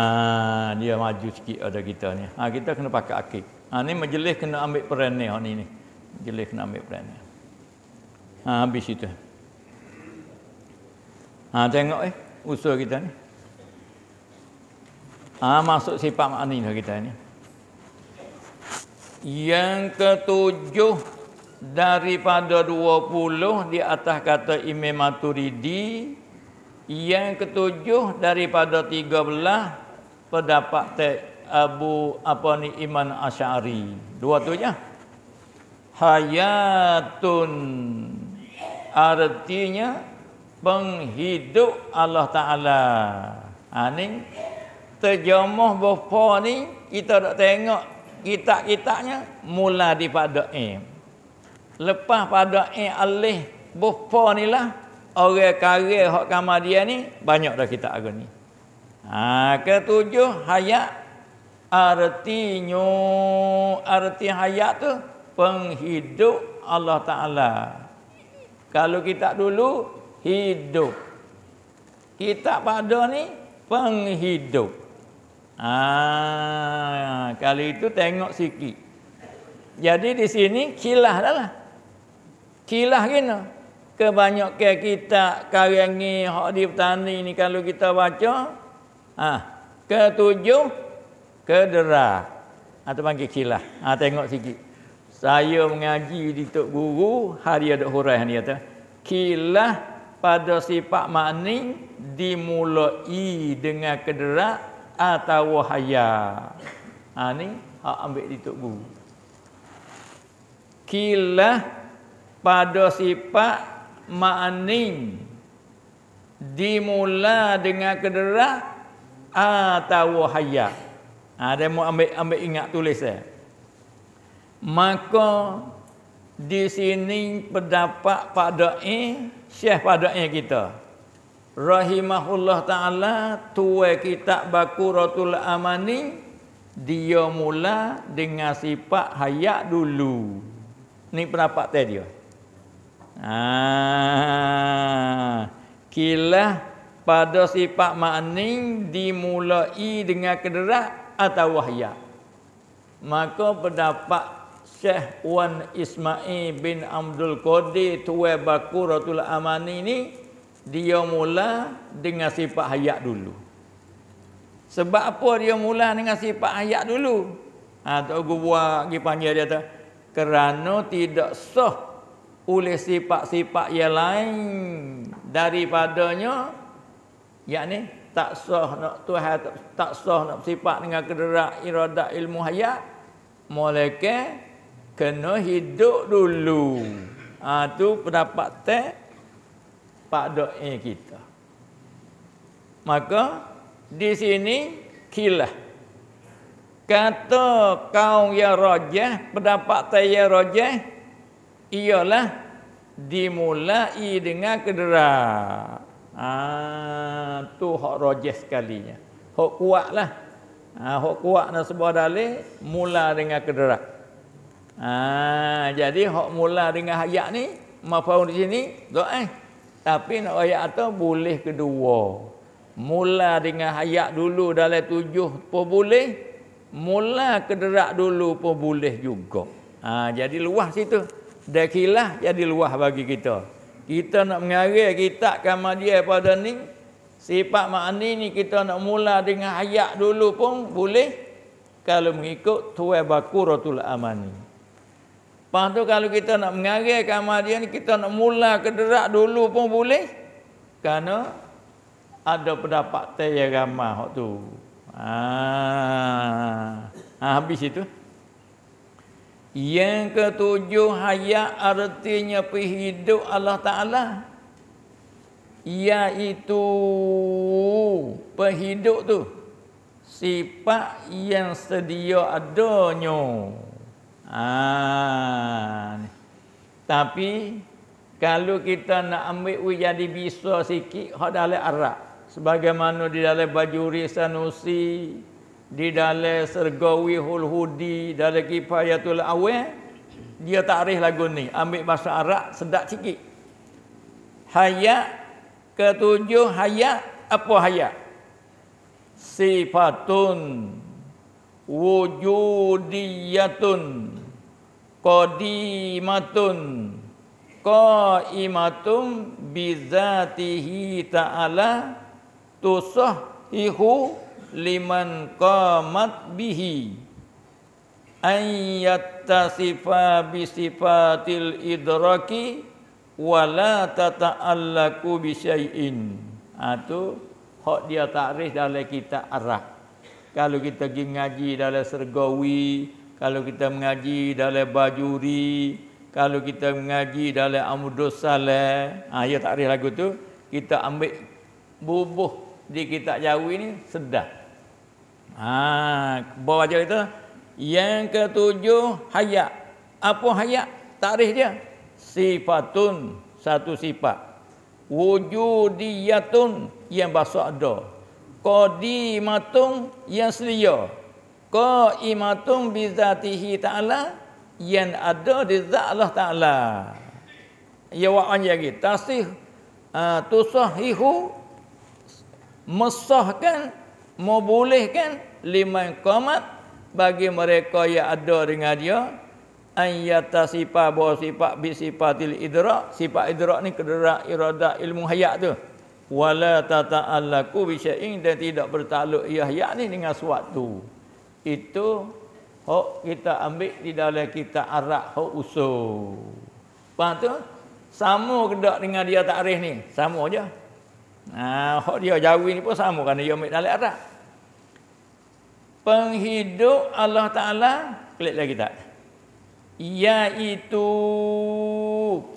dia maju sikit ada kita ni. Ha, kita kena pakai akik. Ha, ni majlis kena ambil peran ni. Ha, ni, ni. Majlis kena ambil peran ni. Ha, habis itu. Ha, tengok eh, usul kita ni. Ha, masuk sifat makna lah kita ni. Yang ketujuh daripada dua puluh di atas kata Imam Maturidi. Yang ketujuh daripada tiga belah pendapat tek Abu apa ni Iman Asy'ari. Dua tu je. Hayatun artinya penghidup Allah Ta'ala. Ha, ni, terjemah bapa ni, kita dah tengok kitab-kitabnya, mula di pada E. Lepas pada E alih bapa ni lah, orang kari hak kamar dia ni, banyak dah kita aku ni. Ha, ketujuh, hayat. Artinya, arti hayat tu, penghidup Allah Ta'ala. Kalau kita dulu hidup. Kitab pada ni penghidup. Ah, kali itu tengok sikit. Jadi di sini kilah dah lah. Kilah gini. Kebanyakan kita karyangi hak di petani ni kalau kita baca. Ah, ketujuh kedera. Atau ha, panggil kilah. Ah, tengok sikit. Saya mengaji di Tok Guru hari ada huraian dia tu. Kilah pada sifat makni dimulai dengan kederak atau haya. Ha ni hak ambil di tok guru. Kilah pada sifat makni dimula dengan kederak atau haya. Ha dia mau ambil ambil ingat tulis dia. Maka di sini pendapat pada e syekh pada e kita rahimahullah taala tua kitab bakuratul amani dia mula dengan sifat hayat dulu ni pendapat teh dia ah kilah pada sifat maning dimulai dengan kederak atau wahyak. maka pendapat Syekh Wan Ismail bin Abdul Qadir Tua Baku Amani ni dia mula dengan sifat hayat dulu. Sebab apa dia mula dengan sifat hayat dulu? Ha, tak aku buat, dia panggil dia tu. Kerana tidak soh oleh sifat-sifat yang lain daripadanya, yakni tak soh nak Tuhan, tak, tak sah nak sifat dengan kederak iradat ilmu hayat, mulakan kena hidup dulu. Ha, tu pendapat tak Pak Do'i kita. Maka di sini kilah. Kata kau yang rojah, pendapat tak yang rojah, ialah dimulai dengan kedera. Ha, tu hak rojah sekalinya. Hak kuatlah. Ha, hak kuat dan sebuah dalih, mula dengan kederak. Ha, jadi hak mula dengan hayat ni mafhum di sini doa eh? tapi nak ayat atau boleh kedua mula dengan hayat dulu dalam tujuh pun boleh mula kederak dulu pun boleh juga ha, jadi luah situ dekilah jadi luah bagi kita kita nak mengarah kita kama dia pada ni sifat makni ni kita nak mula dengan hayat dulu pun boleh kalau mengikut tuwa bakuratul amani Lepas tu kalau kita nak mengarah ke Ahmadiyah ni, kita nak mula ke derak dulu pun boleh. Kerana ada pendapat teh yang ramah waktu ah. ah, habis itu. Yang ketujuh hayat artinya pihidup Allah Ta'ala. Iaitu pehidup tu. Sifat yang sedia adonyo. Ah. Tapi kalau kita nak ambil jadi bisa sikit hak dalam Arab sebagaimana di dalam baju sanusi di dalam sergawi hulhudi dalam kifayatul awal dia takrih lagu ni ambil bahasa Arab sedap sikit hayat ketujuh haya apa haya? sifatun wujudiyatun qadimatun qaimatum bizatihi ta'ala tusahihu liman qamat bihi ayyattasifa bisifatil idraki wala tata'allaku bisyai'in ha tu hak dia takrif dalam kitab arah kalau kita pergi mengaji dalam sergawi, kalau kita mengaji dalam bajuri, kalau kita mengaji dalam amudus salat, ha, ya tak ada lagu tu, kita ambil bubuh di kitab jawi ni sedah. Ha, bawa baca kita, yang ketujuh hayat. Apa hayat? Tarikh dia. Sifatun, satu sifat. Wujudiyatun, yang bahasa ada qadimatun yasliya qaimatun bi zatihi ta'ala yang ada di zat Allah Ta'ala ya wa an yagi tasih ah, tusahihu mesahkan membolehkan lima qamat bagi mereka yang ada dengan dia ayata sifat bahawa sifat bisifatil idrak sifat idrak ni kedera irada ilmu hayat tu wala tata'allaku bi syai'in dan tidak bertakluk ya yakni dengan suatu itu hok kita ambil di dalam kita arak hok usul faham tu sama kedak dengan dia takrif ni sama aja nah hok dia jawi ni pun sama kerana dia ambil dalam arak penghidup Allah taala klik lagi tak iaitu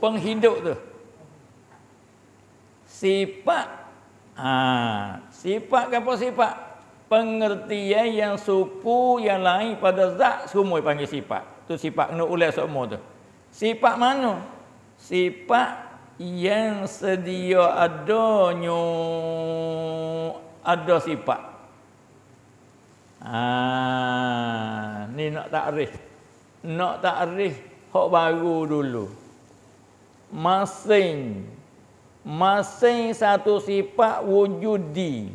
penghidup tu sifat ha, sifat ke apa sifat pengertian yang suku yang lain pada zat semua panggil sifat tu sifat nak ulas semua tu sifat mana sifat yang sedia adanya ada sifat ha, ni nak takrif nak takrif hok baru dulu masing masing satu sifat wujudi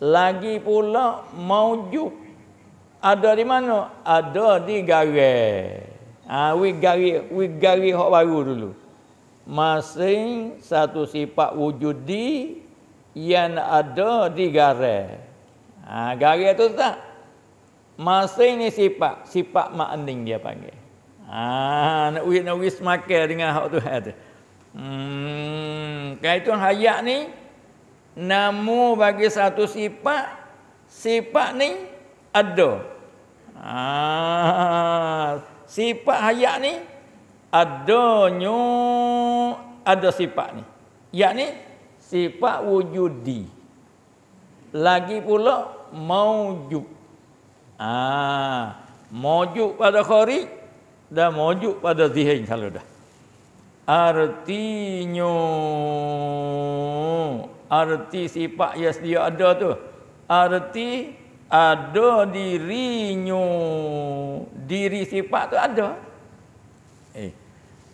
lagi pula maujud ada di mana ada di gare. ah ha, wi gari wi gari hok baru dulu masing satu sifat wujudi yang ada di gare. ah ha, garang tu tak masing ni sifat sifat makning dia panggil ah nak wi nak wi semakan dengan hok tu ha Hmm, Kaitun hayat ni Namu bagi satu sifat Sifat ni ada ha, Sifat hayat ni nyu ada sifat ni Yang ni sifat wujudi Lagi pula maujud ha, ah, Maujud pada khari dan maujud pada zihin kalau dah artinya arti sifat yang dia ada tu arti ada dirinya diri sifat tu ada eh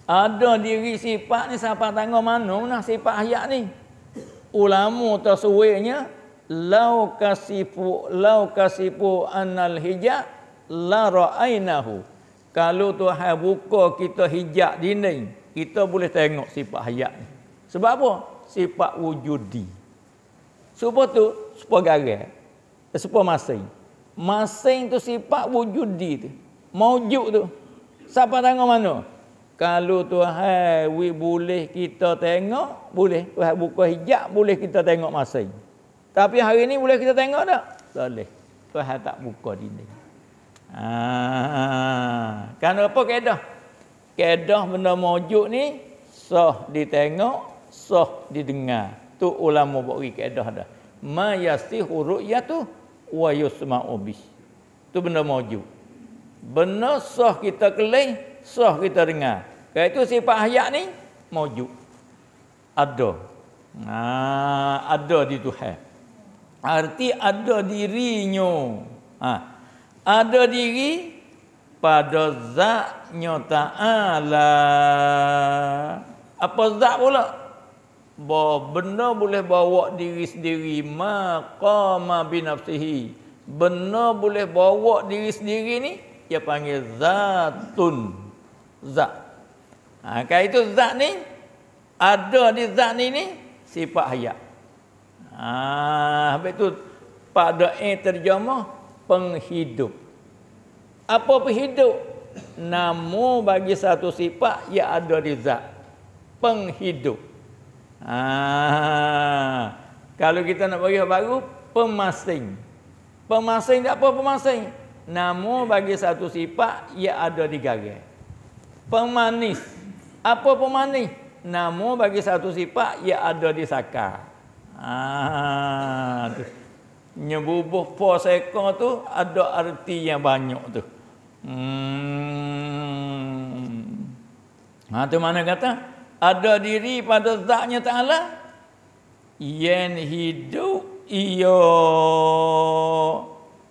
ada diri sifat ni siapa tangga mana nah sifat hayat ni ulama tasawirnya lau kasifu lau kasifu anal hijab la ra'ainahu kalau Tuhan buka kita hijab dinding kita boleh tengok sifat hayat ni. Sebab apa? Sifat wujudi. Supa tu, supa garang. Eh, supa masing. Masing tu sifat wujudi tu. Maujud tu. Siapa tengok mana? Kalau Tuhan we boleh kita tengok, boleh. Tuhan buka hijab boleh kita tengok masing. Tapi hari ni boleh kita tengok tak? Boleh. Tuhan tak buka dinding. Ah, kan apa kaedah? kedah benda mawujud ni soh ditengok soh didengar tu ulama bagi kedah dah ma yasti huruf ya tu wa yusma'u bi tu benda mawujud benda soh kita kelih soh kita dengar kerana itu sifat hayat ni mawujud ada Nah, ha, ada di Tuhan arti ada dirinya ha, ada diri pada nyata ta'ala apa zat pula bahawa benda boleh bawa diri sendiri maqama binafsihi benda boleh bawa diri sendiri ni dia panggil zatun zat ha, kalau itu zat ni ada di zat ni ni sifat hayat ha, habis tu pada yang eh terjemah penghidup apa pun hidup namu bagi satu sifat ia ada di zat penghidup ha. kalau kita nak bagi baru pemasing pemasing tak apa pemasing namu bagi satu sifat ia ada di garang pemanis apa pemanis namu bagi satu sifat ia ada di saka ha. nyebubuh po tu ada arti yang banyak tu Hmm. Ha, tu mana kata? Ada diri pada zatnya Ta'ala. Yen hidu iyo.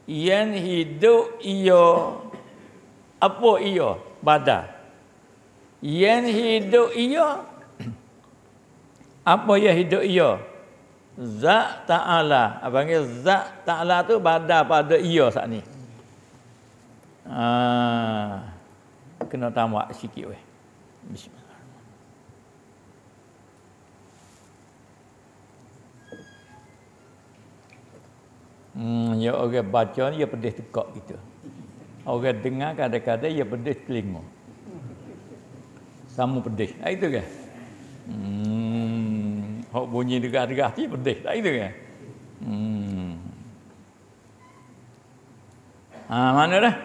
Yen hidu iyo. Apa iyo? Badar. Yen hidu iyo. [CLEARS THROAT] Apa ya hidu iyo? Zat Ta'ala. Apa panggil zat Ta'ala tu badar pada iyo saat ni. Ah. kena tamak sikit weh. Bismillah. Hmm, ya orang okay, baca ni ya pedih tekak kita. Orang okay, dengar kadang-kadang ya pedih telinga. Sama pedih. Tak ah, itu ke? Hmm, hok bunyi dekat-dekat tu ya pedih. Tak ah, itu ke? Hmm. Ha, mana dah?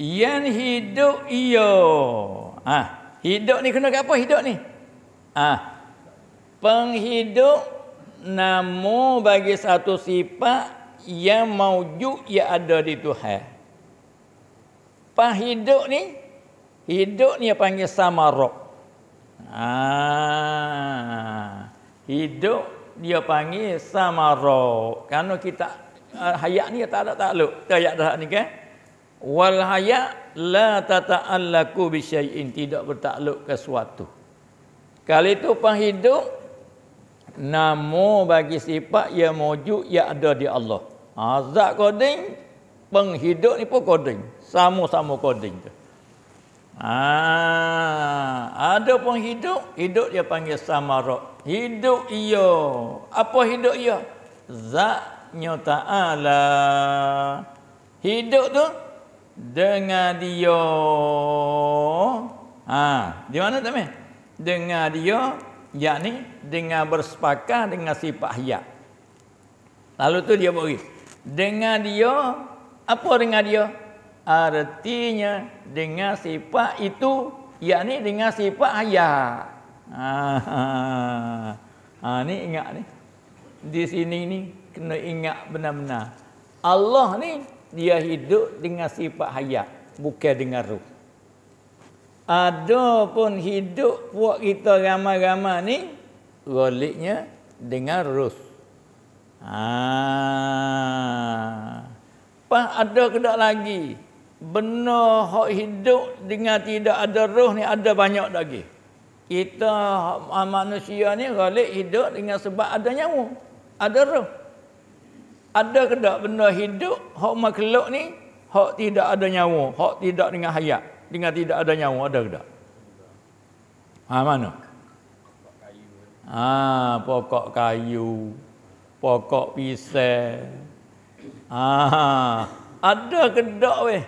Yang hidup ia. Ha. Hidup ni kena ke apa hidup ni? Ha. Penghidup namu bagi satu sifat yang maujud yang ada di Tuhan. Penghidup ni hidup ni yang panggil samarok. Ha. Hidup dia panggil samarok. Kerana kita ha, hayat ni tak ada takluk. Tak dah ni kan? Okay? wal haya la tata'allaku bi syai'in tidak bertakluk ke sesuatu. Kali itu penghidup namo bagi sifat ia ya mujud ya ada di Allah. Azab ha, qadim penghidup ni pun qadim, sama-sama qadim tu. Ah, ada pun hidup, hidup dia panggil samarok. Hidup iyo, apa hidup iyo? Zat nyata Allah. Hidup tu dengar dia ha di mana tak meh dengar dia yakni dengan bersepakat dengan sifat hayat lalu tu dia bagi dengar dia apa dengar dia artinya dengan sifat itu yakni dengan sifat hayat ha, ha, ha. ha ni ingat ni di sini ni kena ingat benar-benar Allah ni dia hidup dengan sifat hayat bukan dengan ruh ada pun hidup buat kita ramai-ramai ni goliknya dengan ruh ha apa ada kedak lagi benar hak hidup dengan tidak ada ruh ni ada banyak lagi kita manusia ni golik hidup dengan sebab ada nyawa ada roh ada ke tak benda hidup hak makhluk ni hak tidak ada nyawa hak tidak dengan hayat dengan tidak ada nyawa ada ke tak ha mana ha pokok kayu pokok pisang ha ada ke tak weh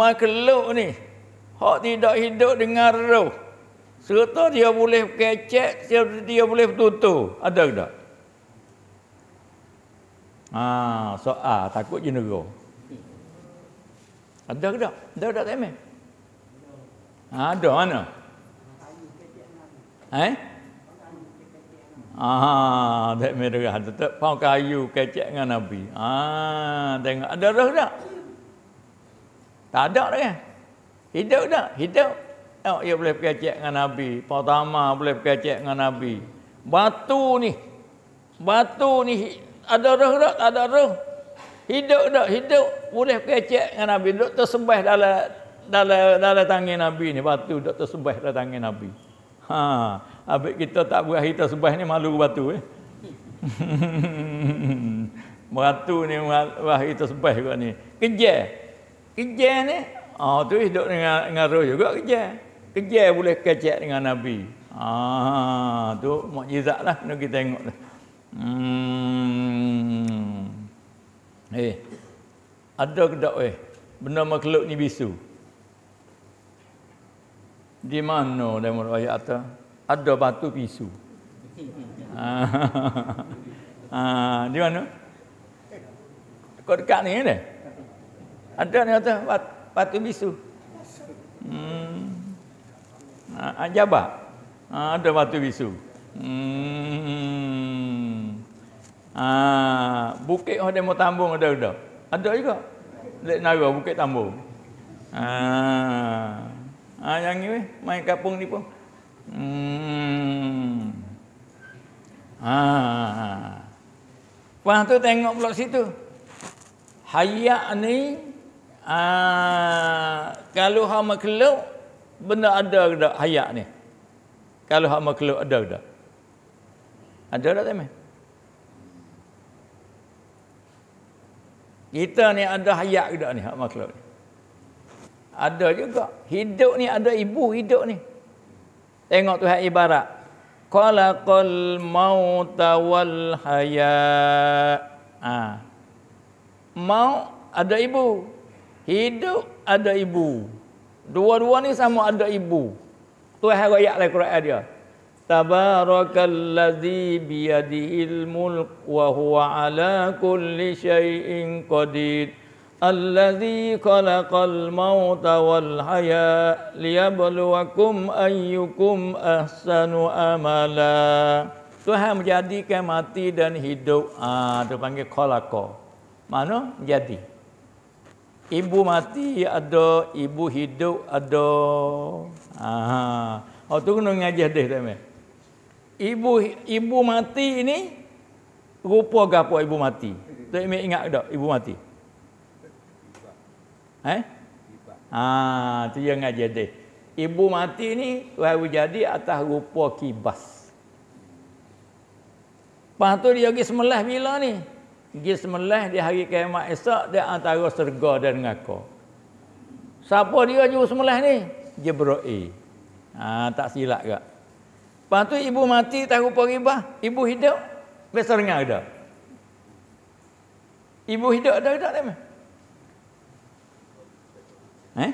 makhluk ni hak tidak hidup dengan roh serta dia boleh kecek, dia boleh tutup. Ada ke tak? Ah, soal ah, takut je nego. Ada ke tak? Ada tak teme? Ah, ada mana? Eh? Ah, tak merah tetap pau kayu kecek dengan Nabi. Ah, tengok ada roh tak? Tak ada dah kan? Hidup tak? Hidup. Oh, ia boleh kecek dengan Nabi. Pertama boleh kecek dengan Nabi. Batu ni. Batu ni ada roh tak ada roh hidup tak hidup boleh kecek dengan nabi duk tersembah dalam dalam dalam tangan nabi ni batu duk tersembah dalam tangan nabi ha abik kita tak buat kita sembah ni malu batu eh [LAUGHS] batu ni wah kita sembah juga ni kejar kejar ni ah oh, tu hidup dengan dengan roh juga kejar kejar boleh kecek dengan nabi ah tu mukjizatlah nak kita tengoklah Hmm. Eh. Ada ke tak eh? Benda makhluk ni bisu. Di mana dalam ayat atas? Ada batu bisu. Ha. [LAUGHS] ha. di mana? Kau dekat ni ni. Ada ni hmm. ah, ah, ada batu bisu. Hmm. Ha, ada batu bisu. Hmm. Ah, bukit orang demo tambung ada ada. Ada juga. Lek nawa bukit tambung. Ah. Ah yang ni weh, main kapung ni pun. Hmm. Ah. Pas tu tengok pula situ. Hayat ni ah kalau hak makhluk benda ada ke tak hayat ni? Kalau hak makhluk ada ke tak? Ada tak temen? Kita ni ada hayat juga ni hak makhluk ni. Ada juga. Hidup ni ada ibu hidup ni. Tengok tu hak ibarat. Qalaqal maut wal hayat. Ha. Maut ada ibu. Hidup ada ibu. Dua-dua ni sama ada ibu. Tu hak ayat Al-Quran lah dia. Tabarakalladzi biyadihil mulk wa huwa ala kulli syai'in qadir. Alladzi khalaqal mauta wal haya liyabluwakum ayyukum ahsanu amala. Tuhan menjadikan mati dan hidup. Ah, ha, panggil khalaqa. Mana jadi? Ibu mati ada, ibu hidup ada. Ah. Ha. Oh tu kena ngajar hadis tak meh? ibu ibu mati ini rupa gapo ibu mati? Tak ingat ingat dak ibu mati? Eh? Ha, tu yang ngaji dia. Ibu mati ni baru jadi atas rupa kibas. Lepas tu dia pergi semelah bila ni? Pergi semelah di hari kiamat esok dia antara serga dan ngaka. Siapa dia jauh semelah ni? Jibril. Ha, tak silap gak. Lepas tu ibu mati tak rupa riba. Ibu hidup. Biasa dengar ada. Ibu hidup ada tak ada. Eh?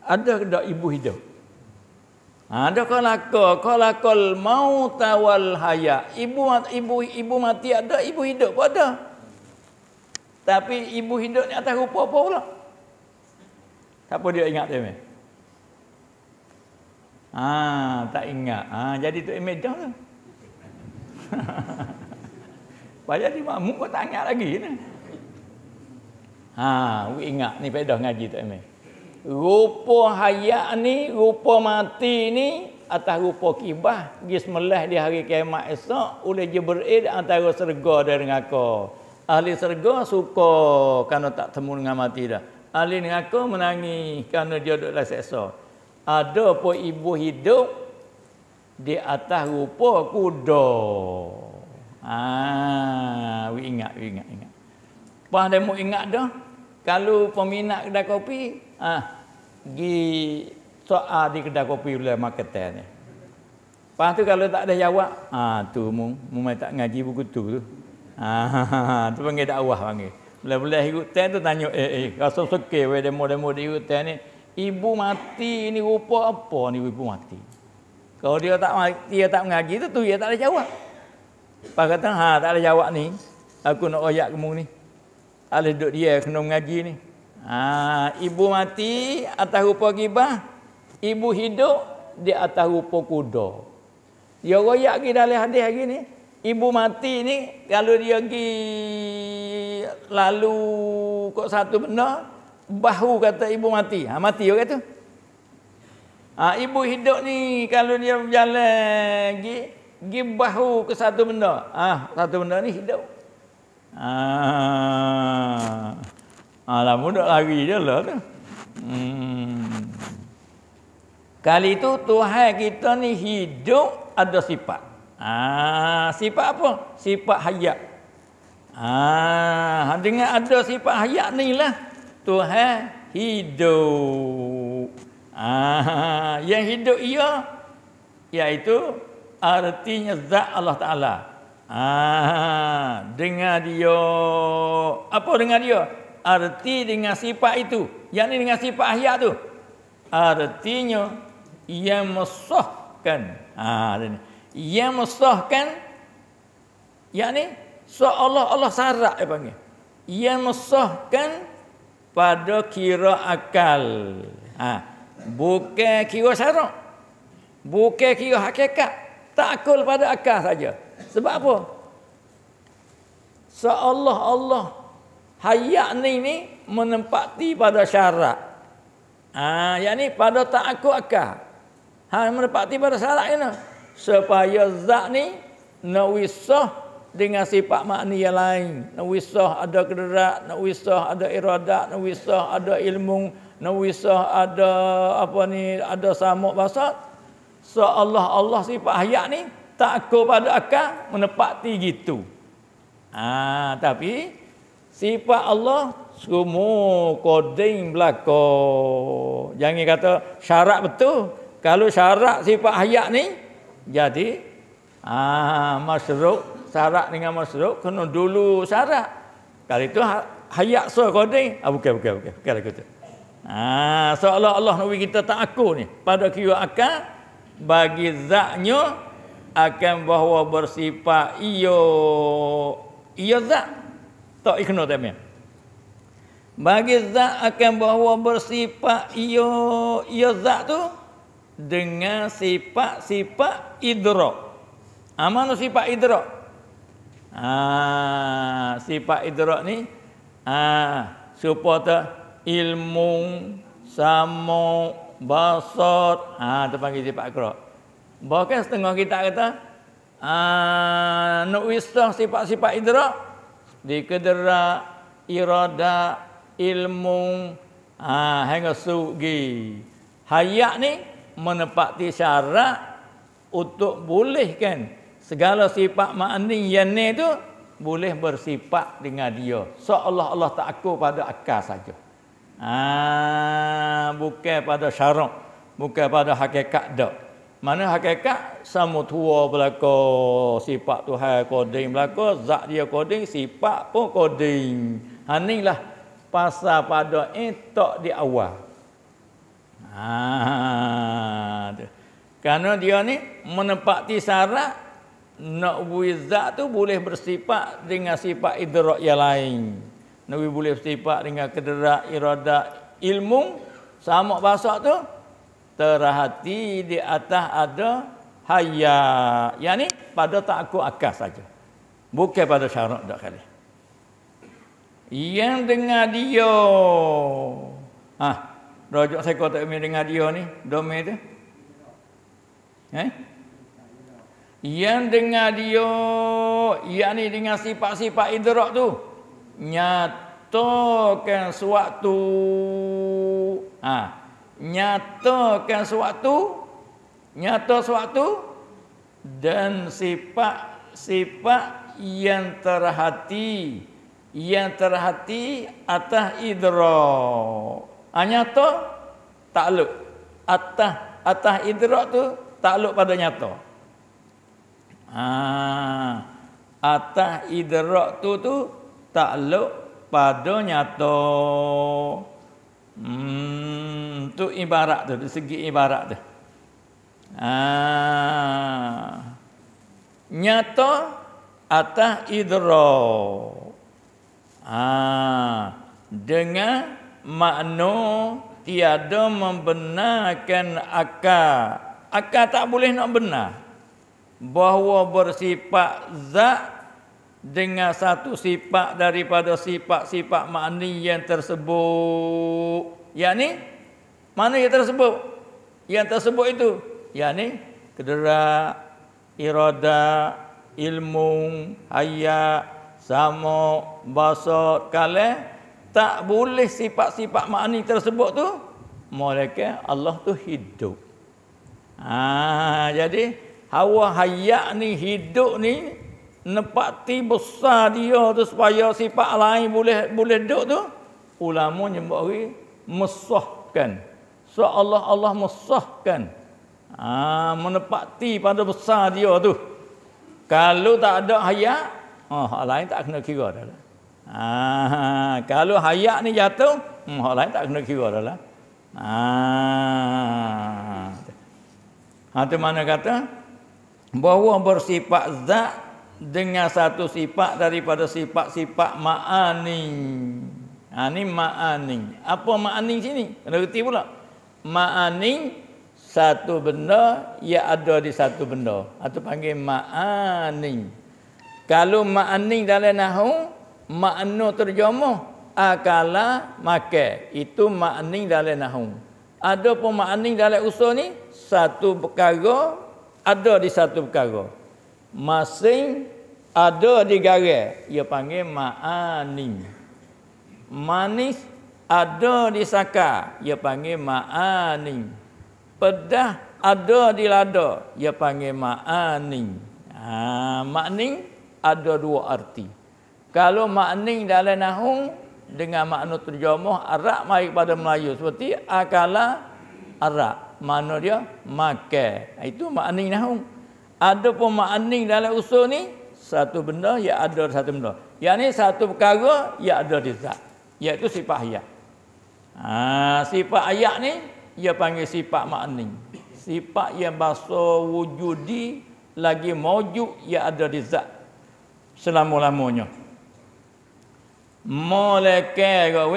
Ada ke tak ibu hidup? Ada ke laka? Kau laka mau tawal haya. Ibu, ibu, ibu mati ada, ibu hidup pun ada. Tapi ibu hidup ni atas rupa apa pula? Tak apa dia ingat dia. Mai. Ha, tak ingat. Ha, jadi tu image dah tu. Baya di makmum kau tak ingat lagi ni. Ha, ingat ni pedah ngaji tu ame. Rupa hayat ni, rupa mati ni atas rupa kibah gis melah di hari kiamat esok oleh Jibril antara serga dia dengan aku. Ahli serga suka kerana tak temu dengan mati dah. Ahli neraka menangis kerana dia duduklah seksor ada pun ibu hidup di atas rupa kuda. Ah, we ingat, we ingat, ingat. Pas dia mau ingat dah, kalau peminat kedai kopi, ah, gi soal di kedai kopi oleh marketer ni. Lepas tu kalau tak ada jawab, ah tu mu, mu mai tak ngaji buku tu tu. Ah, [LAUGHS] tu panggil dakwah panggil. Boleh-boleh ikut tu tanya, eh, eh, rasa suka, demo-demo di ikut ni, Ibu mati ini rupa apa ni ibu mati? Kalau dia tak mati, dia tak mengaji tu tu dia tak ada jawab. Pak kata ha tak ada jawab ni. Aku nak royak kamu ni. Ale duduk dia kena mengaji ni. Ha ibu mati atas rupa gibah. Ibu hidup di atas rupa kuda. Dia royak lagi dalam hadis hari ni. Ibu mati ni kalau dia pergi lalu kok satu benar bahu kata ibu mati. Ha, mati orang tu. Ha, ibu hidup ni kalau dia berjalan pergi, pergi bahu ke satu benda. Ha, satu benda ni hidup. Ha. Ha, lah budak lari dia lah tu. Hmm. Kali tu Tuhan kita ni hidup ada sifat. Ha, sifat apa? Sifat hayat. Ha, dengan ada sifat hayat ni lah. Tuhan hidup. Ah, yang hidup ia iaitu artinya zat Allah Taala. Ah, dengan dia. Apa dengan dia? Arti dengan sifat itu. Yang ini dengan sifat ahya tu. Artinya ia mesahkan. Ah, ia mesahkan yakni seolah-olah sarak dia panggil. Ia mesahkan pada kira akal. Ha. Bukan kira syarat. Bukan kira hakikat. Tak akal pada akal saja. Sebab apa? Seolah Allah hayat ni ni menempati pada syarat. Ha, yang ni pada tak aku akal. Ha, menempati pada syarat ni. Supaya zat ni nak dengan sifat makni yang lain. Nawisah ada kederak, nawisah ada iradak, nawisah ada ilmu, nawisah ada apa ni, ada samuk basat. So Allah Allah sifat hayat ni tak aku pada akal menepati gitu. Ah, ha, tapi sifat Allah semua koding belako. Jangan kata syarat betul. Kalau syarat sifat hayat ni jadi ah ha, syarat dengan masruk kena dulu syarat. Kalau itu ha- hayak so kodeng. Ah, bukan, bukan, bukan. Bukan lagu itu. Ah, ha, seolah Allah Nabi kita tak aku ni. Pada kira akan bagi zaknya akan bahawa bersifat iyo iyo zak. Tak ikhno temen. Bagi zak akan bahawa bersifat iyo iyo zak tu dengan sifat-sifat idrak. Amanu ah, sifat idrak. Ha, sifat idrak ni ha, supaya ilmu sama basar ha, tu panggil sifat akrak bahkan setengah kita kata ha, nak wisah sifat-sifat idrak dikedera irada ilmu ha, hingga sugi hayat ni menepati syarat untuk bolehkan segala sifat ma'ani yang ni tu boleh bersifat dengan dia seolah Allah tak aku pada akal saja ah bukan pada syarat bukan pada hakikat dak mana hakikat samutua berlaku sifat Tuhan koding belako zat dia koding sifat pun koding ha inilah pasal pada entok di awal ah kerana dia ni menepati syarat nak zat tu boleh bersifat dengan sifat idrak yang lain. Nabi boleh bersifat dengan kederak, irada, ilmu. Sama bahasa tu. Terhati di atas ada haya. Yang ni pada takut akal saja. Bukan pada syarat tak kali. Yang dengar dia. Ha, ah, rojok saya kotak dengar dia ni. Domain tu. Eh? Yang dengar dia, yang ni dengan sifat-sifat idrak tu. Nyatakan sewaktu. Ha. Nyatakan suatu, Nyata suatu Dan sifat-sifat yang terhati. Yang terhati atas idrak. Ha, nyata, takluk. Atas, atas idrak tu, takluk pada nyata. Nyata. Ah, atas idrak tu tu takluk pada nyata. Hmm, tu ibarat tu, dari segi ibarat tu. Ah. Ha. nyato atas idrak. Ah, dengan makna tiada membenarkan akal. Akal tak boleh nak benar bahawa bersifat zat dengan satu sifat daripada sifat-sifat makni yang tersebut yakni mana yang tersebut yang tersebut itu yakni kederak irada ilmu haya sama bahasa kala tak boleh sifat-sifat makni tersebut tu mereka Allah tu hidup ha, jadi hawa hayat ni hidup ni nepati besar dia tu supaya sifat lain boleh boleh duduk tu ulama nyebut hari mesahkan so Allah Allah mesahkan ah ha, menepati pada besar dia tu kalau tak ada hayat oh, lain tak kena kira dah lah. Ah kalau hayat ni jatuh hmm, hak lain tak kena kira dah lah. Ah ha, ha mana kata bahawa bersifat zat dengan satu sifat daripada sifat-sifat ma'ani. Ha, ini ma'ani. Apa ma'ani sini? Kena reti pula. Ma'ani satu benda yang ada di satu benda. Atau ha, panggil ma'ani. Kalau ma'ani dalam nahu, makna terjemah akala make itu makna dalam nahu ada pun makna dalam usul ni satu perkara ada di satu perkara. Masing ada di garis. Ia panggil ma'ani. Manis ada di saka. Ia panggil ma'ani. Pedah ada di lada. Ia panggil ma'ani. Ha, makni ada dua arti. Kalau makni dalam nahung dengan makna terjemah arak maik pada Melayu seperti akala arak mana dia makan. Itu makna nahu. Ada pun makna dalam usul ni satu benda yang ada satu benda. Yang ni satu perkara yang ada di zat. Iaitu sifat ayat. Ha, sifat ayat ni dia panggil sifat makna. Sifat yang bahasa wujudi lagi mawujud yang ada di zat selama-lamanya. Malaikat kau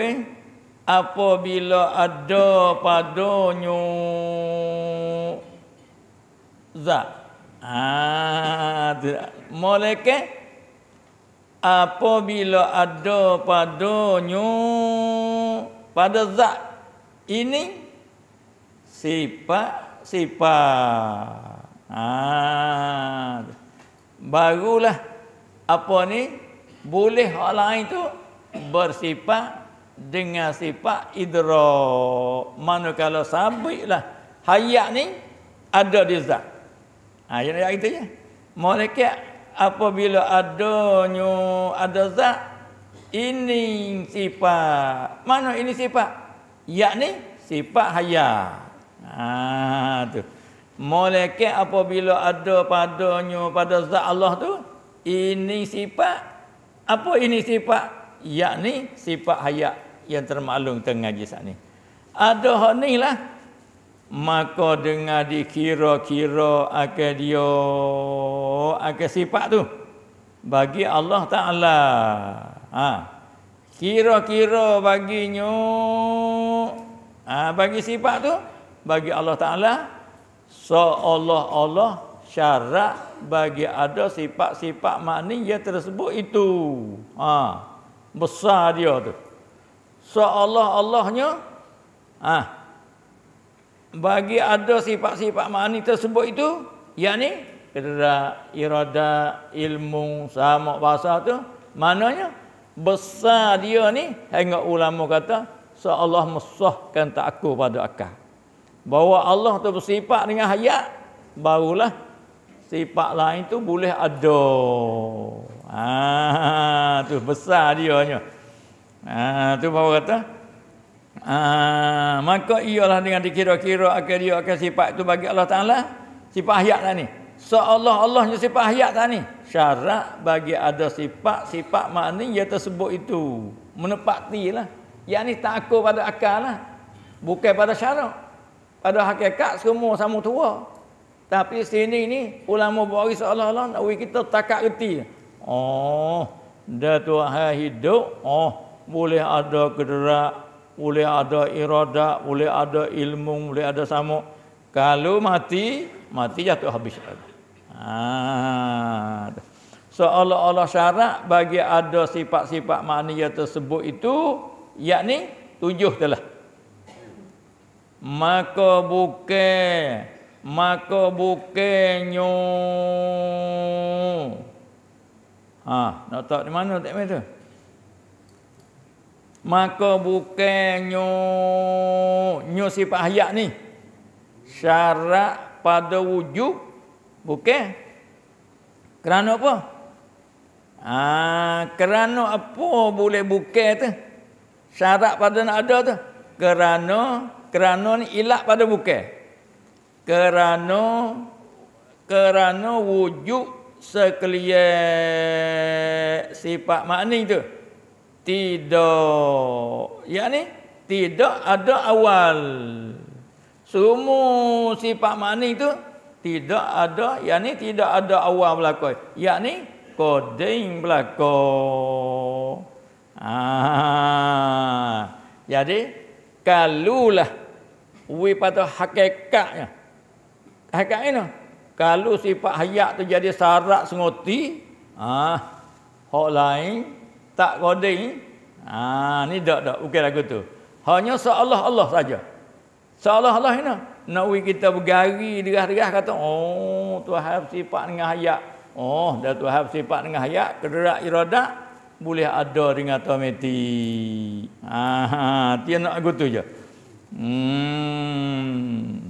apabila ada padanya zat ah ha, tidak molekul apabila ada padanya pada zat ini sifat sifat ah barulah apa ni boleh hal lain tu bersifat dengan sifat idra mana kalau sabitlah hayat ni ada di zat ha yang ayat kita ya malaikat apabila adanya ada zat ini sifat mana ini sifat yakni sifat hayat ha tu malaikat apabila ada padanya pada zat Allah tu ini sifat apa ini sifat yakni sifat hayat yang termaklum kita ngaji saat ni. Ada hak ni lah. Maka dengar dikira-kira akan dia akan sifat tu. Bagi Allah Ta'ala. Ha. Kira-kira baginya ha. bagi sifat tu. Bagi Allah Ta'ala. seolah Allah syarat bagi ada sifat-sifat makni yang tersebut itu. Ha. Besar dia tu seolah-olahnya ha, bagi ada sifat-sifat makni tersebut itu yakni kerana irada ilmu sama bahasa tu mananya besar dia ni hingga ulama kata seolah mesahkan tak aku pada akal bahawa Allah tu bersifat dengan hayat barulah sifat lain tu boleh ada ha, tu besar dia nya ha, tu bapa kata ha, maka ialah dengan dikira-kira akan dia akan sifat tu bagi Allah Taala sifat hayat lah ni. Allah Allahnya sifat hayat tak ni. Syarat bagi ada sifat sifat makni yang tersebut itu menepati lah. Yang ni tak aku pada akal lah. Bukan pada syarat. Pada hakikat semua sama tua. Tapi sini ni ulama beri seolah-olah nak kita takak reti. Oh, dah tua hidup. Oh, boleh ada kederak, boleh ada irada, boleh ada ilmu, boleh ada samu. Kalau mati, mati jatuh habis. Ha. Seolah-olah syarat bagi ada sifat-sifat maknanya tersebut itu, yakni tujuh telah. Maka buke, maka buke nyu. Ha, nak tahu di mana tak itu? maka bukannya nyu sifat hayat ni syarat pada wujud bukan kerana apa ah kerana apa boleh bukan tu syarat pada nak ada tu kerana kerana ni ilat pada bukan kerana kerana wujud sekelia sifat makni tu tidak ya ni tidak ada awal semua sifat mani tu tidak ada ya ni tidak ada awal belakang. Ya ni koding belakang. ah jadi kalulah wi pada hakikatnya hakikat ini kalau sifat hayat tu jadi sarak sengoti ah hak lain tak coding ni. Eh? Ha, ni dak dak bukan lagu tu. Hanya seolah Allah saja. Seolah Allah ini. Nak ui kita bergari derah-derah kata, oh Tuhan sifat dengan hayat. Oh, dah Tuhan sifat dengan hayat, kederak irada, boleh ada dengan Tuhan mati. Ha, ha, dia nak lagu tu je. Hmm.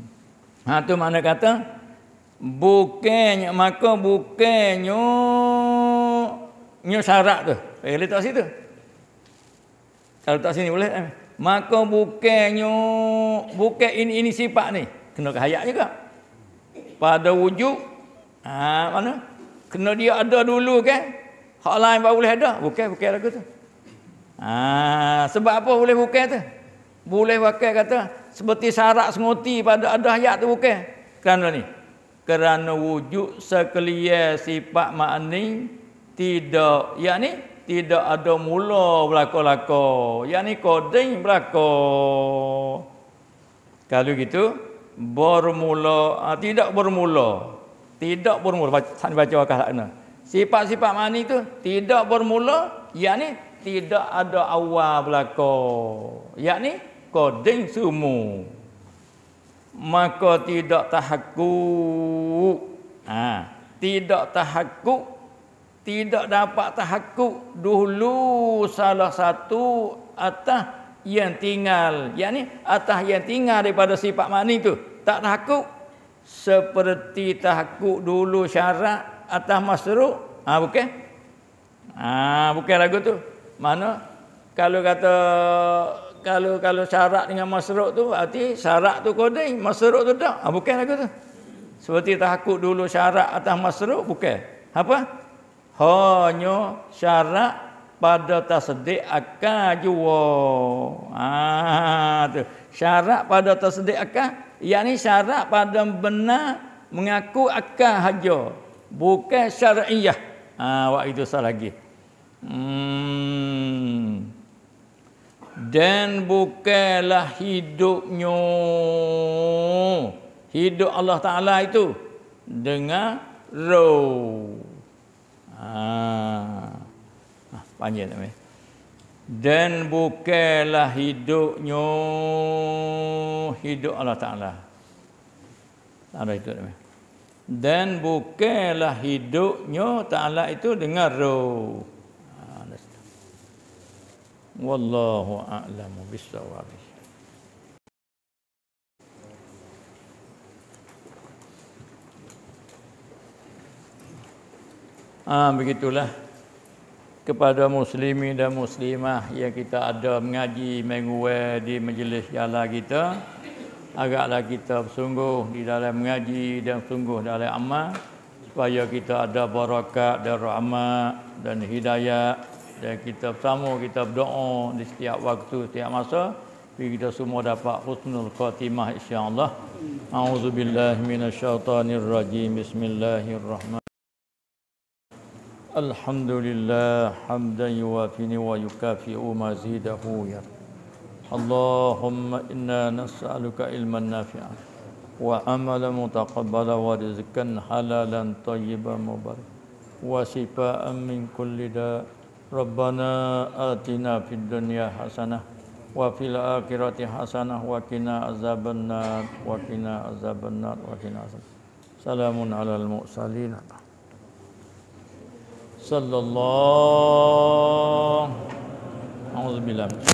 Ha, tu mana kata? Bukannya, maka bukannya ini syarat tu. Eh, letak situ. Kalau letak sini boleh. Eh. Maka bukannya, bukan ini, ini sifat ni. Kena kehayat juga. Pada wujud, ha, mana? Kena dia ada dulu kan? Hak lain baru boleh ada. Bukan, bukan lagu tu. Ha, sebab apa boleh bukan tu? Boleh pakai kata, seperti syarat senguti pada ada hayat tu bukan. Kerana ni? Kerana wujud sekelia sifat makna tidak yakni tidak ada mula berlaku-laku yakni kodeng berlaku kalau gitu bermula ah, tidak bermula tidak bermula baca baca akal sana sifat-sifat mani itu tidak bermula yakni tidak ada awal berlaku yakni kodeng sumu maka tidak tahakku ha. Ah, tidak tahakku tidak dapat tahakkuk dulu salah satu atas yang tinggal yakni atas yang tinggal daripada sifat mani itu tak tahakkuk seperti tahakkuk dulu syarat atas masruk ah ha, bukan ah ha, bukan lagu tu mana kalau kata kalau kalau syarat dengan masruk tu arti syarat tu kodai masruk tu tak ah ha, bukan lagu tu seperti tahakkuk dulu syarat atas masruk bukan apa hanya syarat pada tasdik akal jua. Ha, tu. Syarat pada tasdik akal, yakni syarat pada benar mengaku akal haja. Bukan syariah. Ha, waktu itu salah lagi. Hmm. Dan bukanlah hidupnya. Hidup Allah Ta'ala itu. Dengan roh. Ha. panjang tak boleh. Dan bukalah hidupnya hidup Allah Ta'ala. Tak ada hidup tak boleh. Dan bukalah hidupnya Ta'ala itu dengan roh. Ha. Wallahu a'lamu bisawabih. Ha, begitulah kepada muslimin dan muslimah yang kita ada mengaji menguai di majlis yala kita agaklah kita bersungguh di dalam mengaji dan bersungguh dalam amal supaya kita ada barakat dan rahmat dan hidayah dan kita bersama kita berdoa di setiap waktu setiap masa supaya kita semua dapat husnul khatimah insyaallah auzubillahi bismillahirrahmanirrahim الحمد لله حمدا يوافيني ويكافئ مزيده يا اللهم انا نسالك علما نافعا وعملا متقبلا ورزقا حلالا طيبا مباركا وشفاء من كل داء ربنا اتنا في الدنيا حسنه وفي الآخرة حسنة وكنا عذاب النار وكنا عذاب النار وكنا عذاب سلام على المرسلين sallallahu alaihi wasallam.